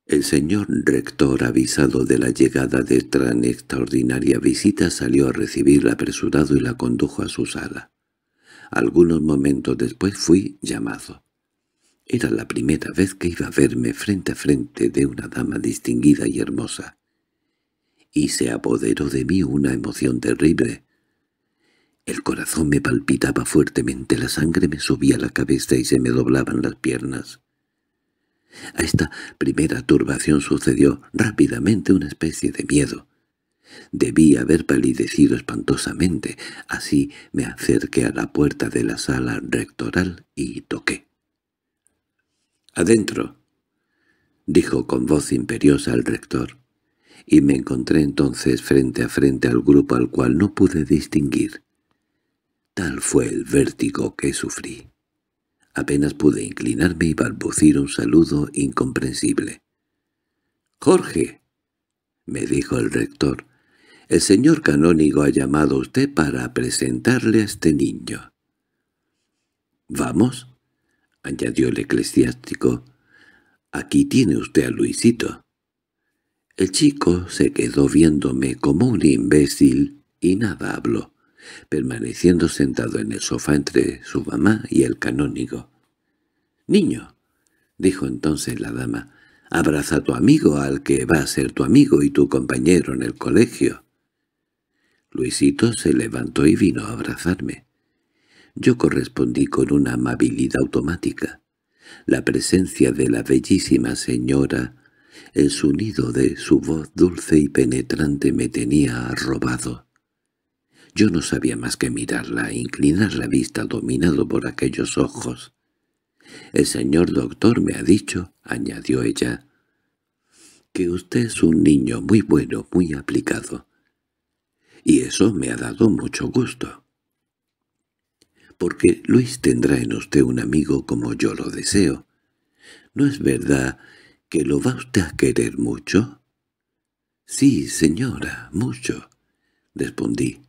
El señor rector, avisado de la llegada de tan extraordinaria visita, salió a recibirla apresurado y la condujo a su sala. Algunos momentos después fui llamado. Era la primera vez que iba a verme frente a frente de una dama distinguida y hermosa, y se apoderó de mí una emoción terrible. El corazón me palpitaba fuertemente, la sangre me subía a la cabeza y se me doblaban las piernas. A esta primera turbación sucedió rápidamente una especie de miedo. Debí haber palidecido espantosamente, así me acerqué a la puerta de la sala rectoral y toqué. —¡Adentro! —dijo con voz imperiosa el rector, y me encontré entonces frente a frente al grupo al cual no pude distinguir. Tal fue el vértigo que sufrí. Apenas pude inclinarme y balbucir un saludo incomprensible. —¡Jorge! —me dijo el rector. —El señor canónigo ha llamado a usted para presentarle a este niño. —¿Vamos? —añadió el eclesiástico. —Aquí tiene usted a Luisito. El chico se quedó viéndome como un imbécil y nada habló permaneciendo sentado en el sofá entre su mamá y el canónigo. —Niño —dijo entonces la dama—, abraza a tu amigo al que va a ser tu amigo y tu compañero en el colegio. Luisito se levantó y vino a abrazarme. Yo correspondí con una amabilidad automática. La presencia de la bellísima señora, el sonido de su voz dulce y penetrante me tenía arrobado. Yo no sabía más que mirarla e inclinar la vista dominado por aquellos ojos. «El señor doctor me ha dicho», añadió ella, «que usted es un niño muy bueno, muy aplicado. Y eso me ha dado mucho gusto» porque Luis tendrá en usted un amigo como yo lo deseo. ¿No es verdad que lo va usted a querer mucho? —Sí, señora, mucho —respondí.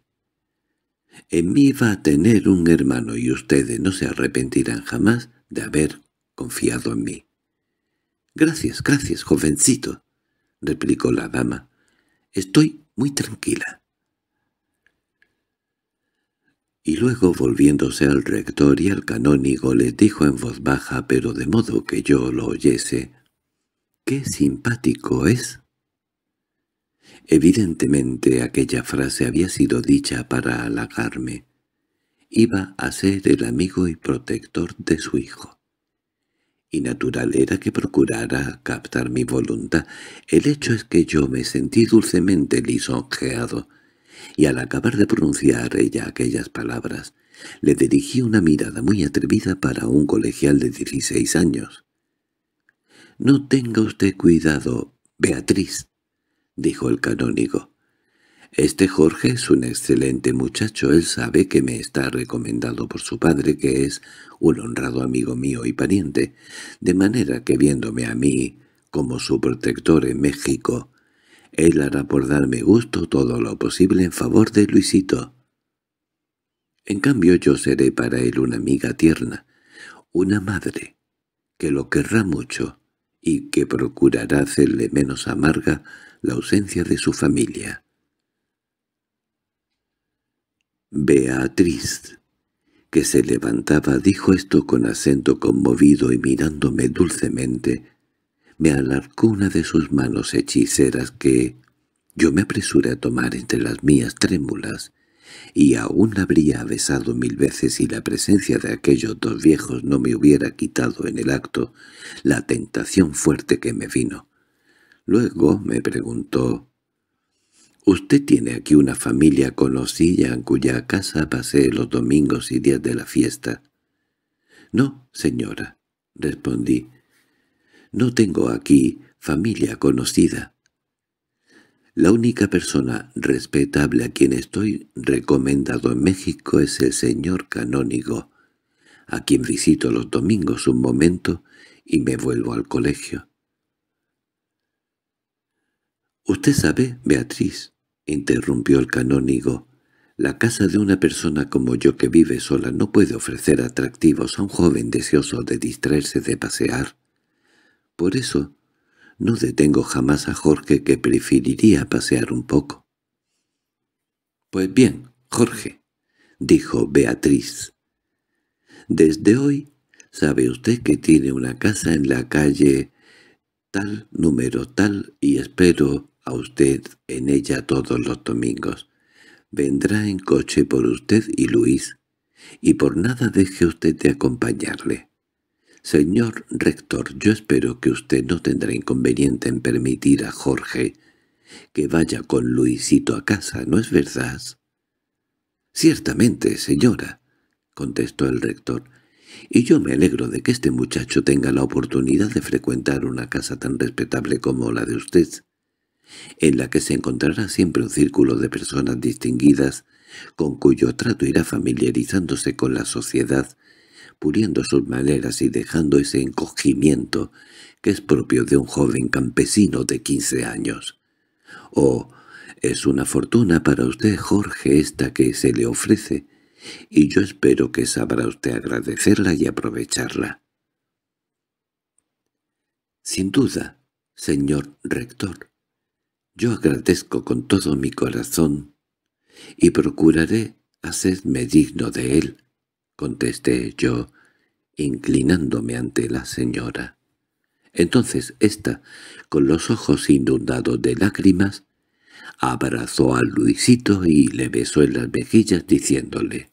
En mí va a tener un hermano y ustedes no se arrepentirán jamás de haber confiado en mí. —Gracias, gracias, jovencito —replicó la dama—. Estoy muy tranquila. Y luego, volviéndose al rector y al canónigo, les dijo en voz baja, pero de modo que yo lo oyese, «¡Qué simpático es Evidentemente aquella frase había sido dicha para halagarme. Iba a ser el amigo y protector de su hijo. Y natural era que procurara captar mi voluntad. El hecho es que yo me sentí dulcemente lisonjeado, y al acabar de pronunciar ella aquellas palabras, le dirigí una mirada muy atrevida para un colegial de 16 años. «No tenga usted cuidado, Beatriz», —dijo el canónigo. —Este Jorge es un excelente muchacho. Él sabe que me está recomendado por su padre, que es un honrado amigo mío y pariente, de manera que viéndome a mí como su protector en México, él hará por darme gusto todo lo posible en favor de Luisito. En cambio yo seré para él una amiga tierna, una madre, que lo querrá mucho y que procurará hacerle menos amarga la ausencia de su familia. Beatriz, que se levantaba, dijo esto con acento conmovido y mirándome dulcemente, me alargó una de sus manos hechiceras que yo me apresuré a tomar entre las mías trémulas, y aún habría besado mil veces si la presencia de aquellos dos viejos no me hubiera quitado en el acto la tentación fuerte que me vino. Luego me preguntó, «¿Usted tiene aquí una familia conocida en cuya casa pasé los domingos y días de la fiesta?» «No, señora», respondí. «No tengo aquí familia conocida». La única persona respetable a quien estoy recomendado en México es el señor canónigo, a quien visito los domingos un momento y me vuelvo al colegio. —Usted sabe, Beatriz —interrumpió el canónigo—, la casa de una persona como yo que vive sola no puede ofrecer atractivos a un joven deseoso de distraerse de pasear. Por eso, no detengo jamás a Jorge que preferiría pasear un poco. —Pues bien, Jorge —dijo Beatriz—, desde hoy sabe usted que tiene una casa en la calle tal número tal y espero a usted en ella todos los domingos. Vendrá en coche por usted y Luis, y por nada deje usted de acompañarle. Señor rector, yo espero que usted no tendrá inconveniente en permitir a Jorge que vaya con Luisito a casa, ¿no es verdad? —Ciertamente, señora —contestó el rector—, y yo me alegro de que este muchacho tenga la oportunidad de frecuentar una casa tan respetable como la de usted en la que se encontrará siempre un círculo de personas distinguidas con cuyo trato irá familiarizándose con la sociedad, puliendo sus maneras y dejando ese encogimiento que es propio de un joven campesino de quince años. Oh, es una fortuna para usted, Jorge, esta que se le ofrece, y yo espero que sabrá usted agradecerla y aprovecharla. Sin duda, señor rector, yo agradezco con todo mi corazón y procuraré hacerme digno de él, contesté yo, inclinándome ante la señora. Entonces ésta, con los ojos inundados de lágrimas, abrazó a Luisito y le besó en las mejillas diciéndole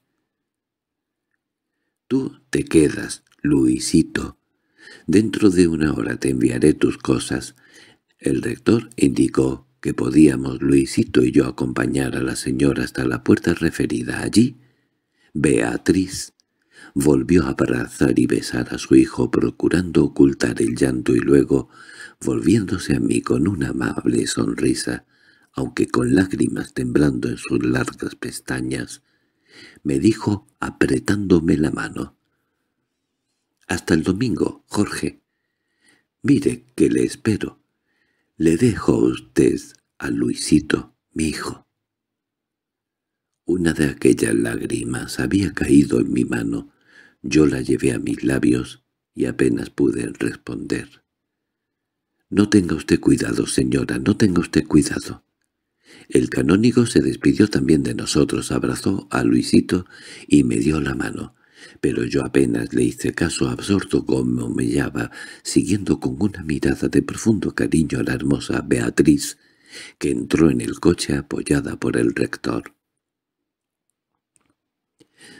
«Tú te quedas, Luisito. Dentro de una hora te enviaré tus cosas». El rector indicó que podíamos Luisito y yo acompañar a la señora hasta la puerta referida allí, Beatriz volvió a abrazar y besar a su hijo procurando ocultar el llanto y luego, volviéndose a mí con una amable sonrisa, aunque con lágrimas temblando en sus largas pestañas, me dijo apretándome la mano. «Hasta el domingo, Jorge. Mire que le espero». Le dejo a usted a Luisito, mi hijo. Una de aquellas lágrimas había caído en mi mano. Yo la llevé a mis labios y apenas pude responder. —No tenga usted cuidado, señora, no tenga usted cuidado. El canónigo se despidió también de nosotros, abrazó a Luisito y me dio la mano pero yo apenas le hice caso absorto como me humillaba siguiendo con una mirada de profundo cariño a la hermosa Beatriz, que entró en el coche apoyada por el rector.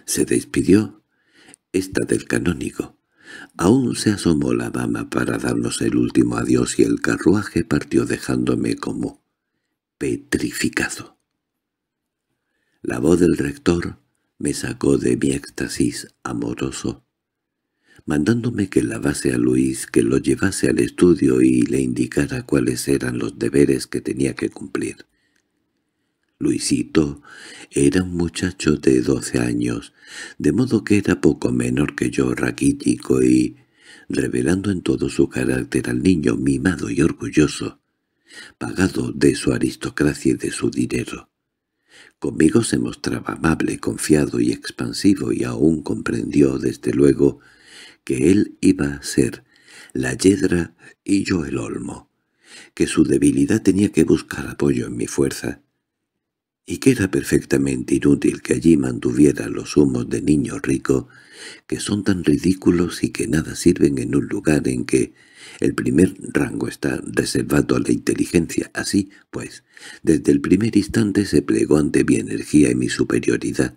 Se despidió, esta del canónigo. Aún se asomó la dama para darnos el último adiós y el carruaje partió dejándome como petrificado. La voz del rector me sacó de mi éxtasis amoroso, mandándome que lavase a Luis, que lo llevase al estudio y le indicara cuáles eran los deberes que tenía que cumplir. Luisito era un muchacho de doce años, de modo que era poco menor que yo, raquítico y, revelando en todo su carácter al niño mimado y orgulloso, pagado de su aristocracia y de su dinero. Conmigo se mostraba amable, confiado y expansivo y aún comprendió desde luego que él iba a ser la yedra y yo el olmo, que su debilidad tenía que buscar apoyo en mi fuerza, y que era perfectamente inútil que allí mantuviera los humos de niño rico, que son tan ridículos y que nada sirven en un lugar en que el primer rango está reservado a la inteligencia. Así, pues, desde el primer instante se plegó ante mi energía y mi superioridad.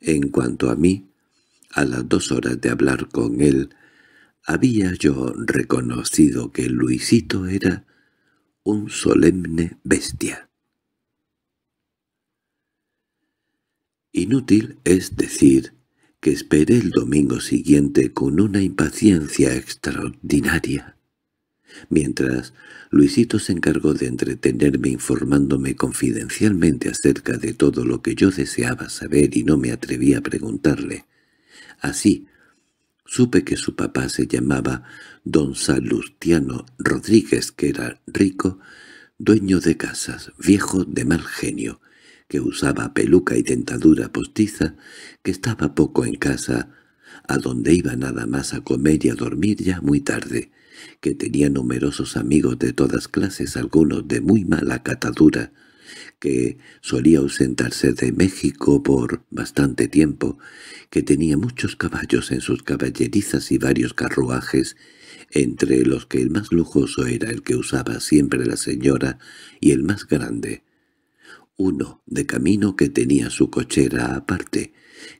En cuanto a mí, a las dos horas de hablar con él, había yo reconocido que Luisito era un solemne bestia. Inútil es decir que esperé el domingo siguiente con una impaciencia extraordinaria. Mientras, Luisito se encargó de entretenerme informándome confidencialmente acerca de todo lo que yo deseaba saber y no me atreví a preguntarle. Así, supe que su papá se llamaba don Salustiano Rodríguez, que era rico, dueño de casas, viejo de mal genio, que usaba peluca y dentadura postiza, que estaba poco en casa, a donde iba nada más a comer y a dormir ya muy tarde, que tenía numerosos amigos de todas clases, algunos de muy mala catadura, que solía ausentarse de México por bastante tiempo, que tenía muchos caballos en sus caballerizas y varios carruajes, entre los que el más lujoso era el que usaba siempre la señora y el más grande, uno de camino que tenía su cochera aparte,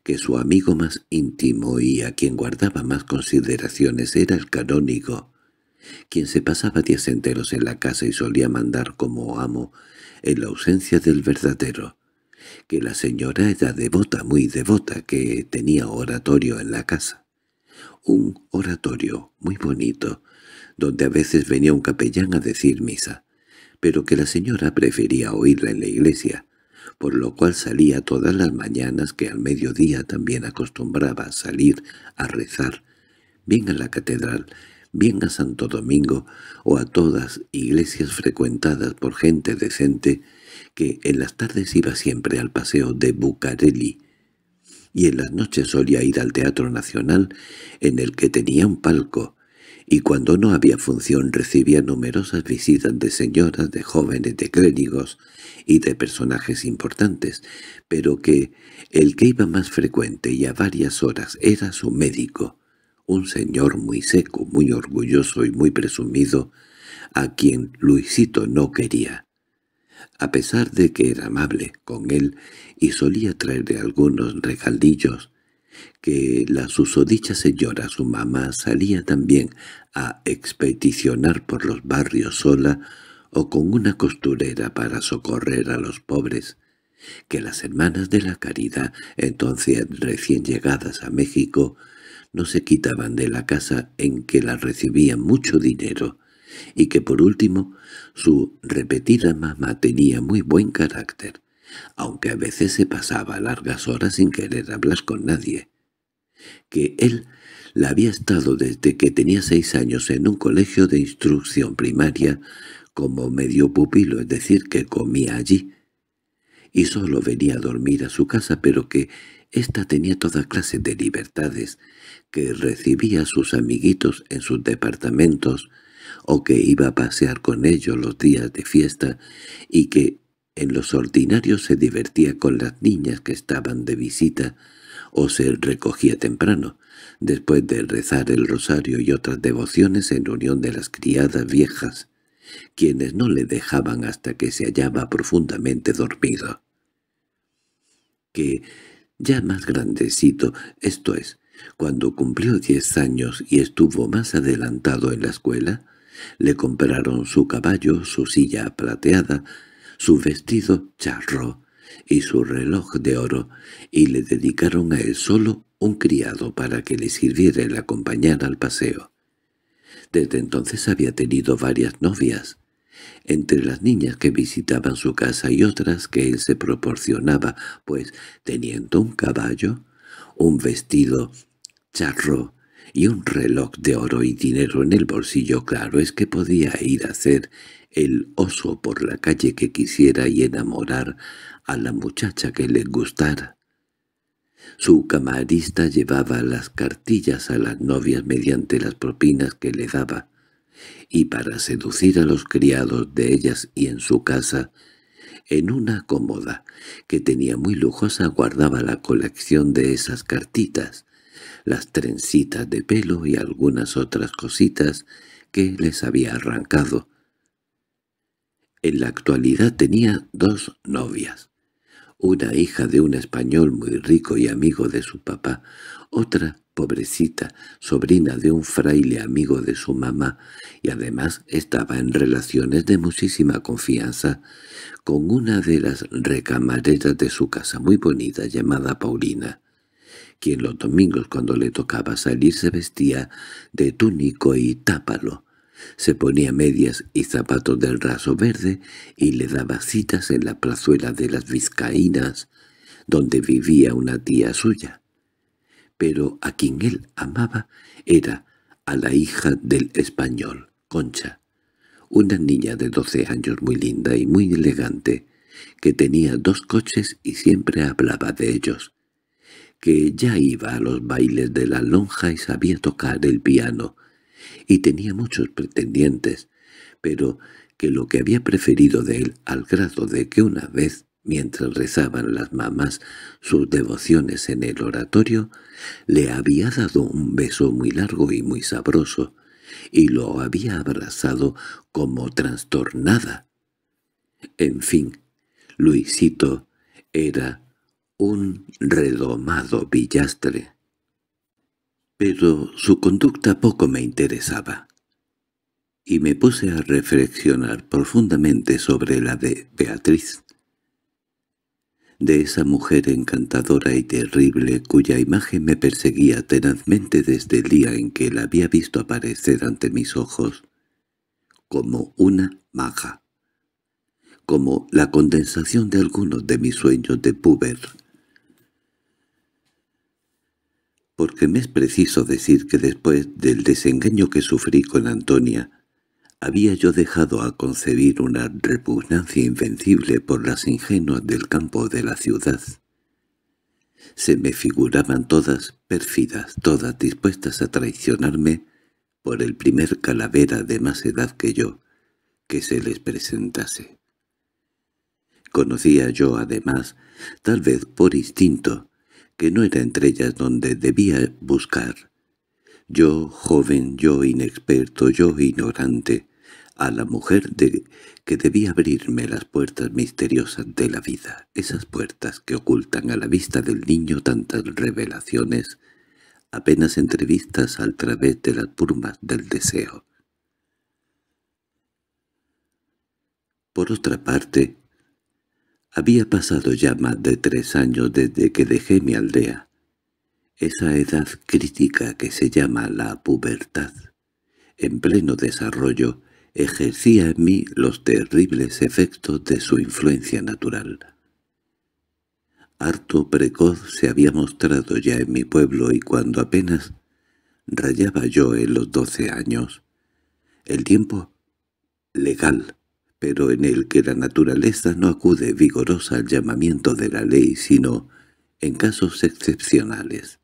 que su amigo más íntimo y a quien guardaba más consideraciones era el canónigo, quien se pasaba días enteros en la casa y solía mandar como amo en la ausencia del verdadero, que la señora era devota, muy devota, que tenía oratorio en la casa. Un oratorio muy bonito, donde a veces venía un capellán a decir misa pero que la señora prefería oírla en la iglesia, por lo cual salía todas las mañanas que al mediodía también acostumbraba a salir a rezar, bien a la catedral, bien a Santo Domingo o a todas iglesias frecuentadas por gente decente, que en las tardes iba siempre al paseo de Bucarelli y en las noches solía ir al Teatro Nacional, en el que tenía un palco, y cuando no había función recibía numerosas visitas de señoras, de jóvenes, de clérigos y de personajes importantes, pero que el que iba más frecuente y a varias horas era su médico, un señor muy seco, muy orgulloso y muy presumido, a quien Luisito no quería. A pesar de que era amable con él y solía traerle algunos regaldillos, que la susodicha señora su mamá salía también a expedicionar por los barrios sola o con una costurera para socorrer a los pobres, que las hermanas de la caridad, entonces recién llegadas a México, no se quitaban de la casa en que la recibían mucho dinero, y que por último su repetida mamá tenía muy buen carácter, aunque a veces se pasaba largas horas sin querer hablar con nadie, que él la había estado desde que tenía seis años en un colegio de instrucción primaria como medio pupilo, es decir, que comía allí, y solo venía a dormir a su casa, pero que ésta tenía toda clase de libertades, que recibía a sus amiguitos en sus departamentos, o que iba a pasear con ellos los días de fiesta, y que en los ordinarios se divertía con las niñas que estaban de visita o se recogía temprano, después de rezar el rosario y otras devociones en unión de las criadas viejas, quienes no le dejaban hasta que se hallaba profundamente dormido. Que, ya más grandecito, esto es, cuando cumplió diez años y estuvo más adelantado en la escuela, le compraron su caballo, su silla plateada, su vestido charro y su reloj de oro, y le dedicaron a él solo un criado para que le sirviera el acompañar al paseo. Desde entonces había tenido varias novias, entre las niñas que visitaban su casa y otras que él se proporcionaba, pues teniendo un caballo, un vestido charro y un reloj de oro y dinero en el bolsillo, claro es que podía ir a hacer el oso por la calle que quisiera y enamorar a la muchacha que le gustara. Su camarista llevaba las cartillas a las novias mediante las propinas que le daba, y para seducir a los criados de ellas y en su casa, en una cómoda que tenía muy lujosa guardaba la colección de esas cartitas, las trencitas de pelo y algunas otras cositas que les había arrancado, en la actualidad tenía dos novias, una hija de un español muy rico y amigo de su papá, otra pobrecita, sobrina de un fraile amigo de su mamá, y además estaba en relaciones de muchísima confianza con una de las recamareras de su casa muy bonita llamada Paulina, quien los domingos cuando le tocaba salir se vestía de túnico y tápalo, se ponía medias y zapatos del raso verde y le daba citas en la plazuela de las Vizcaínas, donde vivía una tía suya. Pero a quien él amaba era a la hija del español, Concha, una niña de doce años muy linda y muy elegante, que tenía dos coches y siempre hablaba de ellos, que ya iba a los bailes de la lonja y sabía tocar el piano, y tenía muchos pretendientes, pero que lo que había preferido de él al grado de que una vez, mientras rezaban las mamás sus devociones en el oratorio, le había dado un beso muy largo y muy sabroso, y lo había abrazado como trastornada. En fin, Luisito era un redomado villastre pero su conducta poco me interesaba, y me puse a reflexionar profundamente sobre la de Beatriz. De esa mujer encantadora y terrible cuya imagen me perseguía tenazmente desde el día en que la había visto aparecer ante mis ojos, como una maja, como la condensación de algunos de mis sueños de puber porque me es preciso decir que después del desengaño que sufrí con Antonia, había yo dejado a concebir una repugnancia invencible por las ingenuas del campo de la ciudad. Se me figuraban todas pérfidas, todas dispuestas a traicionarme por el primer calavera de más edad que yo que se les presentase. Conocía yo además, tal vez por instinto, que no era entre ellas donde debía buscar. Yo, joven, yo inexperto, yo ignorante, a la mujer de que debía abrirme las puertas misteriosas de la vida, esas puertas que ocultan a la vista del niño tantas revelaciones, apenas entrevistas al través de las plumas del deseo. Por otra parte, había pasado ya más de tres años desde que dejé mi aldea, esa edad crítica que se llama la pubertad. En pleno desarrollo, ejercía en mí los terribles efectos de su influencia natural. Harto precoz se había mostrado ya en mi pueblo y cuando apenas rayaba yo en los doce años, el tiempo legal pero en el que la naturaleza no acude vigorosa al llamamiento de la ley, sino en casos excepcionales.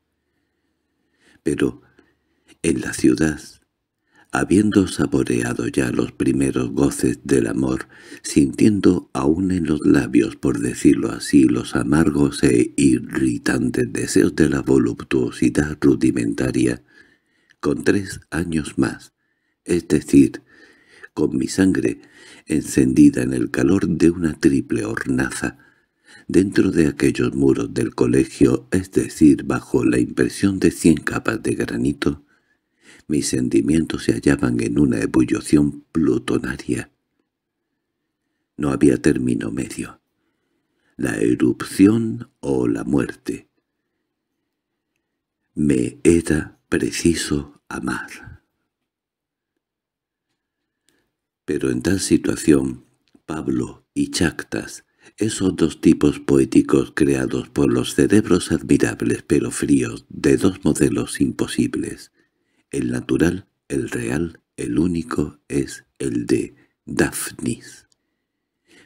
Pero en la ciudad, habiendo saboreado ya los primeros goces del amor, sintiendo aún en los labios, por decirlo así, los amargos e irritantes deseos de la voluptuosidad rudimentaria, con tres años más, es decir, con mi sangre encendida en el calor de una triple hornaza, dentro de aquellos muros del colegio, es decir, bajo la impresión de cien capas de granito, mis sentimientos se hallaban en una ebullición plutonaria. No había término medio. La erupción o la muerte. Me era preciso amar. Pero en tal situación, Pablo y Chactas, esos dos tipos poéticos creados por los cerebros admirables pero fríos de dos modelos imposibles, el natural, el real, el único es el de Daphnis.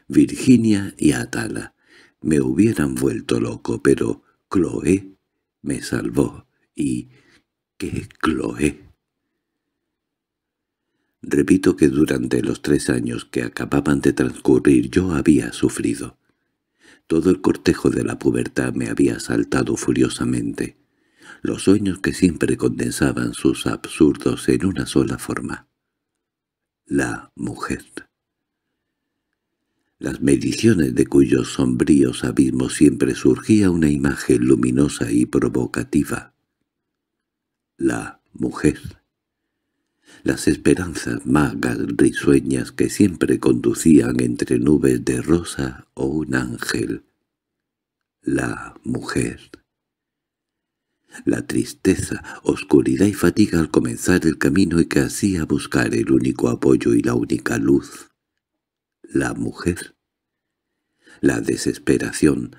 Virginia y Atala me hubieran vuelto loco, pero Chloe me salvó, y ¡qué Chloe. Repito que durante los tres años que acababan de transcurrir yo había sufrido. Todo el cortejo de la pubertad me había asaltado furiosamente. Los sueños que siempre condensaban sus absurdos en una sola forma. La mujer. Las mediciones de cuyos sombríos abismos siempre surgía una imagen luminosa y provocativa. La mujer las esperanzas magas risueñas que siempre conducían entre nubes de rosa o un ángel. La mujer. La tristeza, oscuridad y fatiga al comenzar el camino y que hacía buscar el único apoyo y la única luz. La mujer. La desesperación,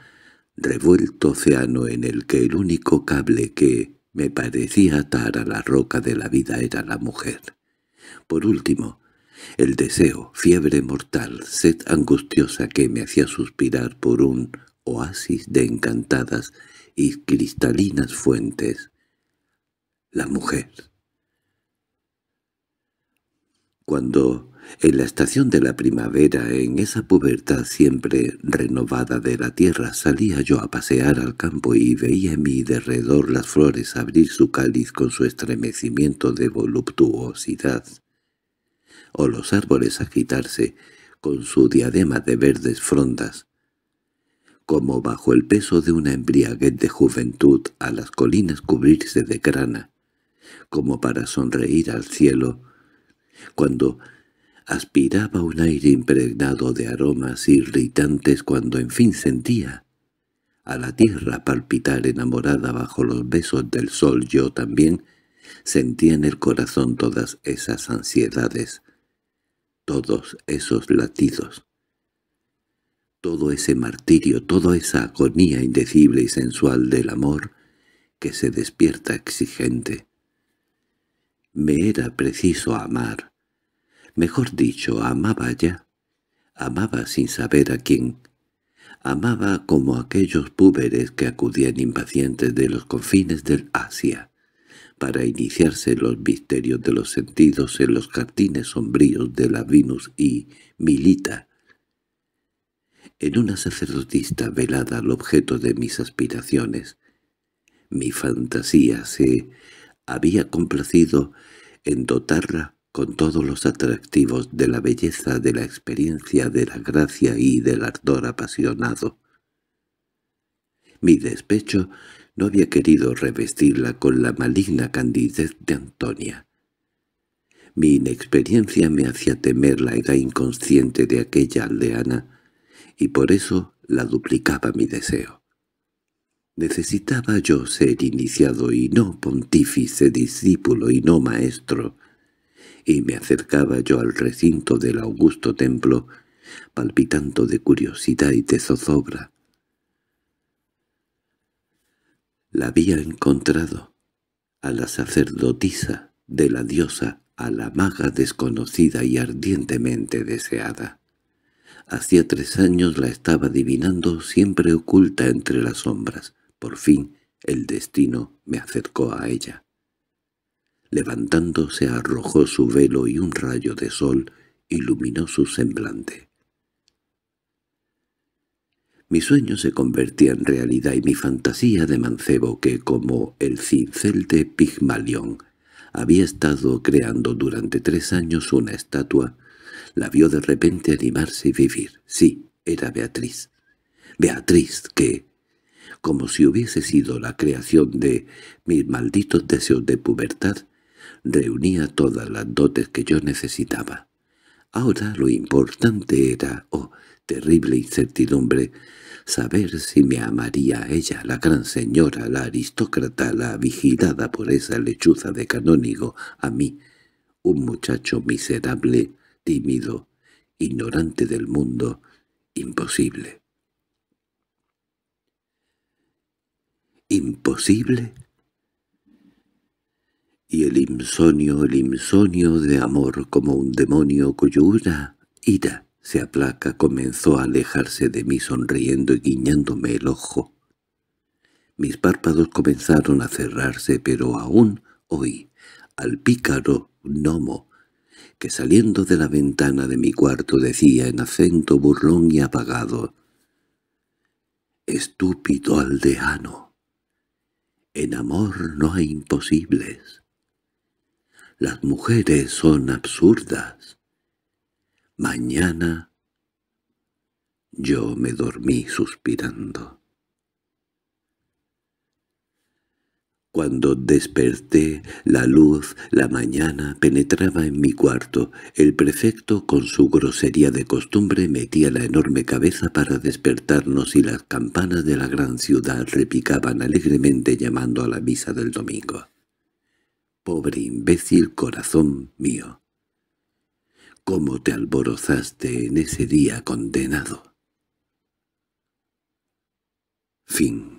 revuelto océano en el que el único cable que me parecía atar a la roca de la vida era la mujer. Por último, el deseo, fiebre mortal, sed angustiosa que me hacía suspirar por un oasis de encantadas y cristalinas fuentes. La mujer. Cuando en la estación de la primavera, en esa pubertad siempre renovada de la tierra, salía yo a pasear al campo y veía en mi derredor las flores abrir su cáliz con su estremecimiento de voluptuosidad, o los árboles agitarse con su diadema de verdes frondas, como bajo el peso de una embriaguez de juventud a las colinas cubrirse de grana, como para sonreír al cielo, cuando aspiraba un aire impregnado de aromas irritantes cuando en fin sentía a la tierra palpitar enamorada bajo los besos del sol yo también sentía en el corazón todas esas ansiedades, todos esos latidos, todo ese martirio, toda esa agonía indecible y sensual del amor que se despierta exigente. Me era preciso amar, Mejor dicho, amaba ya. Amaba sin saber a quién. Amaba como aquellos púberes que acudían impacientes de los confines del Asia para iniciarse los misterios de los sentidos en los jardines sombríos de la Venus y Milita. En una sacerdotista velada al objeto de mis aspiraciones, mi fantasía se había complacido en dotarla con todos los atractivos de la belleza, de la experiencia, de la gracia y del ardor apasionado. Mi despecho no había querido revestirla con la maligna candidez de Antonia. Mi inexperiencia me hacía temer la edad inconsciente de aquella aldeana, y por eso la duplicaba mi deseo. Necesitaba yo ser iniciado y no pontífice, discípulo y no maestro, y me acercaba yo al recinto del augusto templo, palpitando de curiosidad y de zozobra. La había encontrado, a la sacerdotisa de la diosa, a la maga desconocida y ardientemente deseada. Hacía tres años la estaba adivinando, siempre oculta entre las sombras. Por fin el destino me acercó a ella. Levantándose arrojó su velo y un rayo de sol iluminó su semblante. Mi sueño se convertía en realidad y mi fantasía de mancebo que, como el cincel de Pigmalión, había estado creando durante tres años una estatua, la vio de repente animarse y vivir. Sí, era Beatriz. Beatriz que, como si hubiese sido la creación de mis malditos deseos de pubertad, reunía todas las dotes que yo necesitaba. Ahora lo importante era, oh, terrible incertidumbre, saber si me amaría ella, la gran señora, la aristócrata, la vigilada por esa lechuza de canónigo, a mí, un muchacho miserable, tímido, ignorante del mundo, imposible. ¿Imposible? y el insonio, el insonio de amor como un demonio cuyura ira se aplaca comenzó a alejarse de mí sonriendo y guiñándome el ojo. Mis párpados comenzaron a cerrarse, pero aún oí al pícaro gnomo, que saliendo de la ventana de mi cuarto decía en acento burlón y apagado, «Estúpido aldeano, en amor no hay imposibles». Las mujeres son absurdas. Mañana yo me dormí suspirando. Cuando desperté, la luz, la mañana, penetraba en mi cuarto. El prefecto, con su grosería de costumbre, metía la enorme cabeza para despertarnos y las campanas de la gran ciudad repicaban alegremente llamando a la misa del domingo pobre imbécil corazón mío. ¿Cómo te alborozaste en ese día condenado? Fin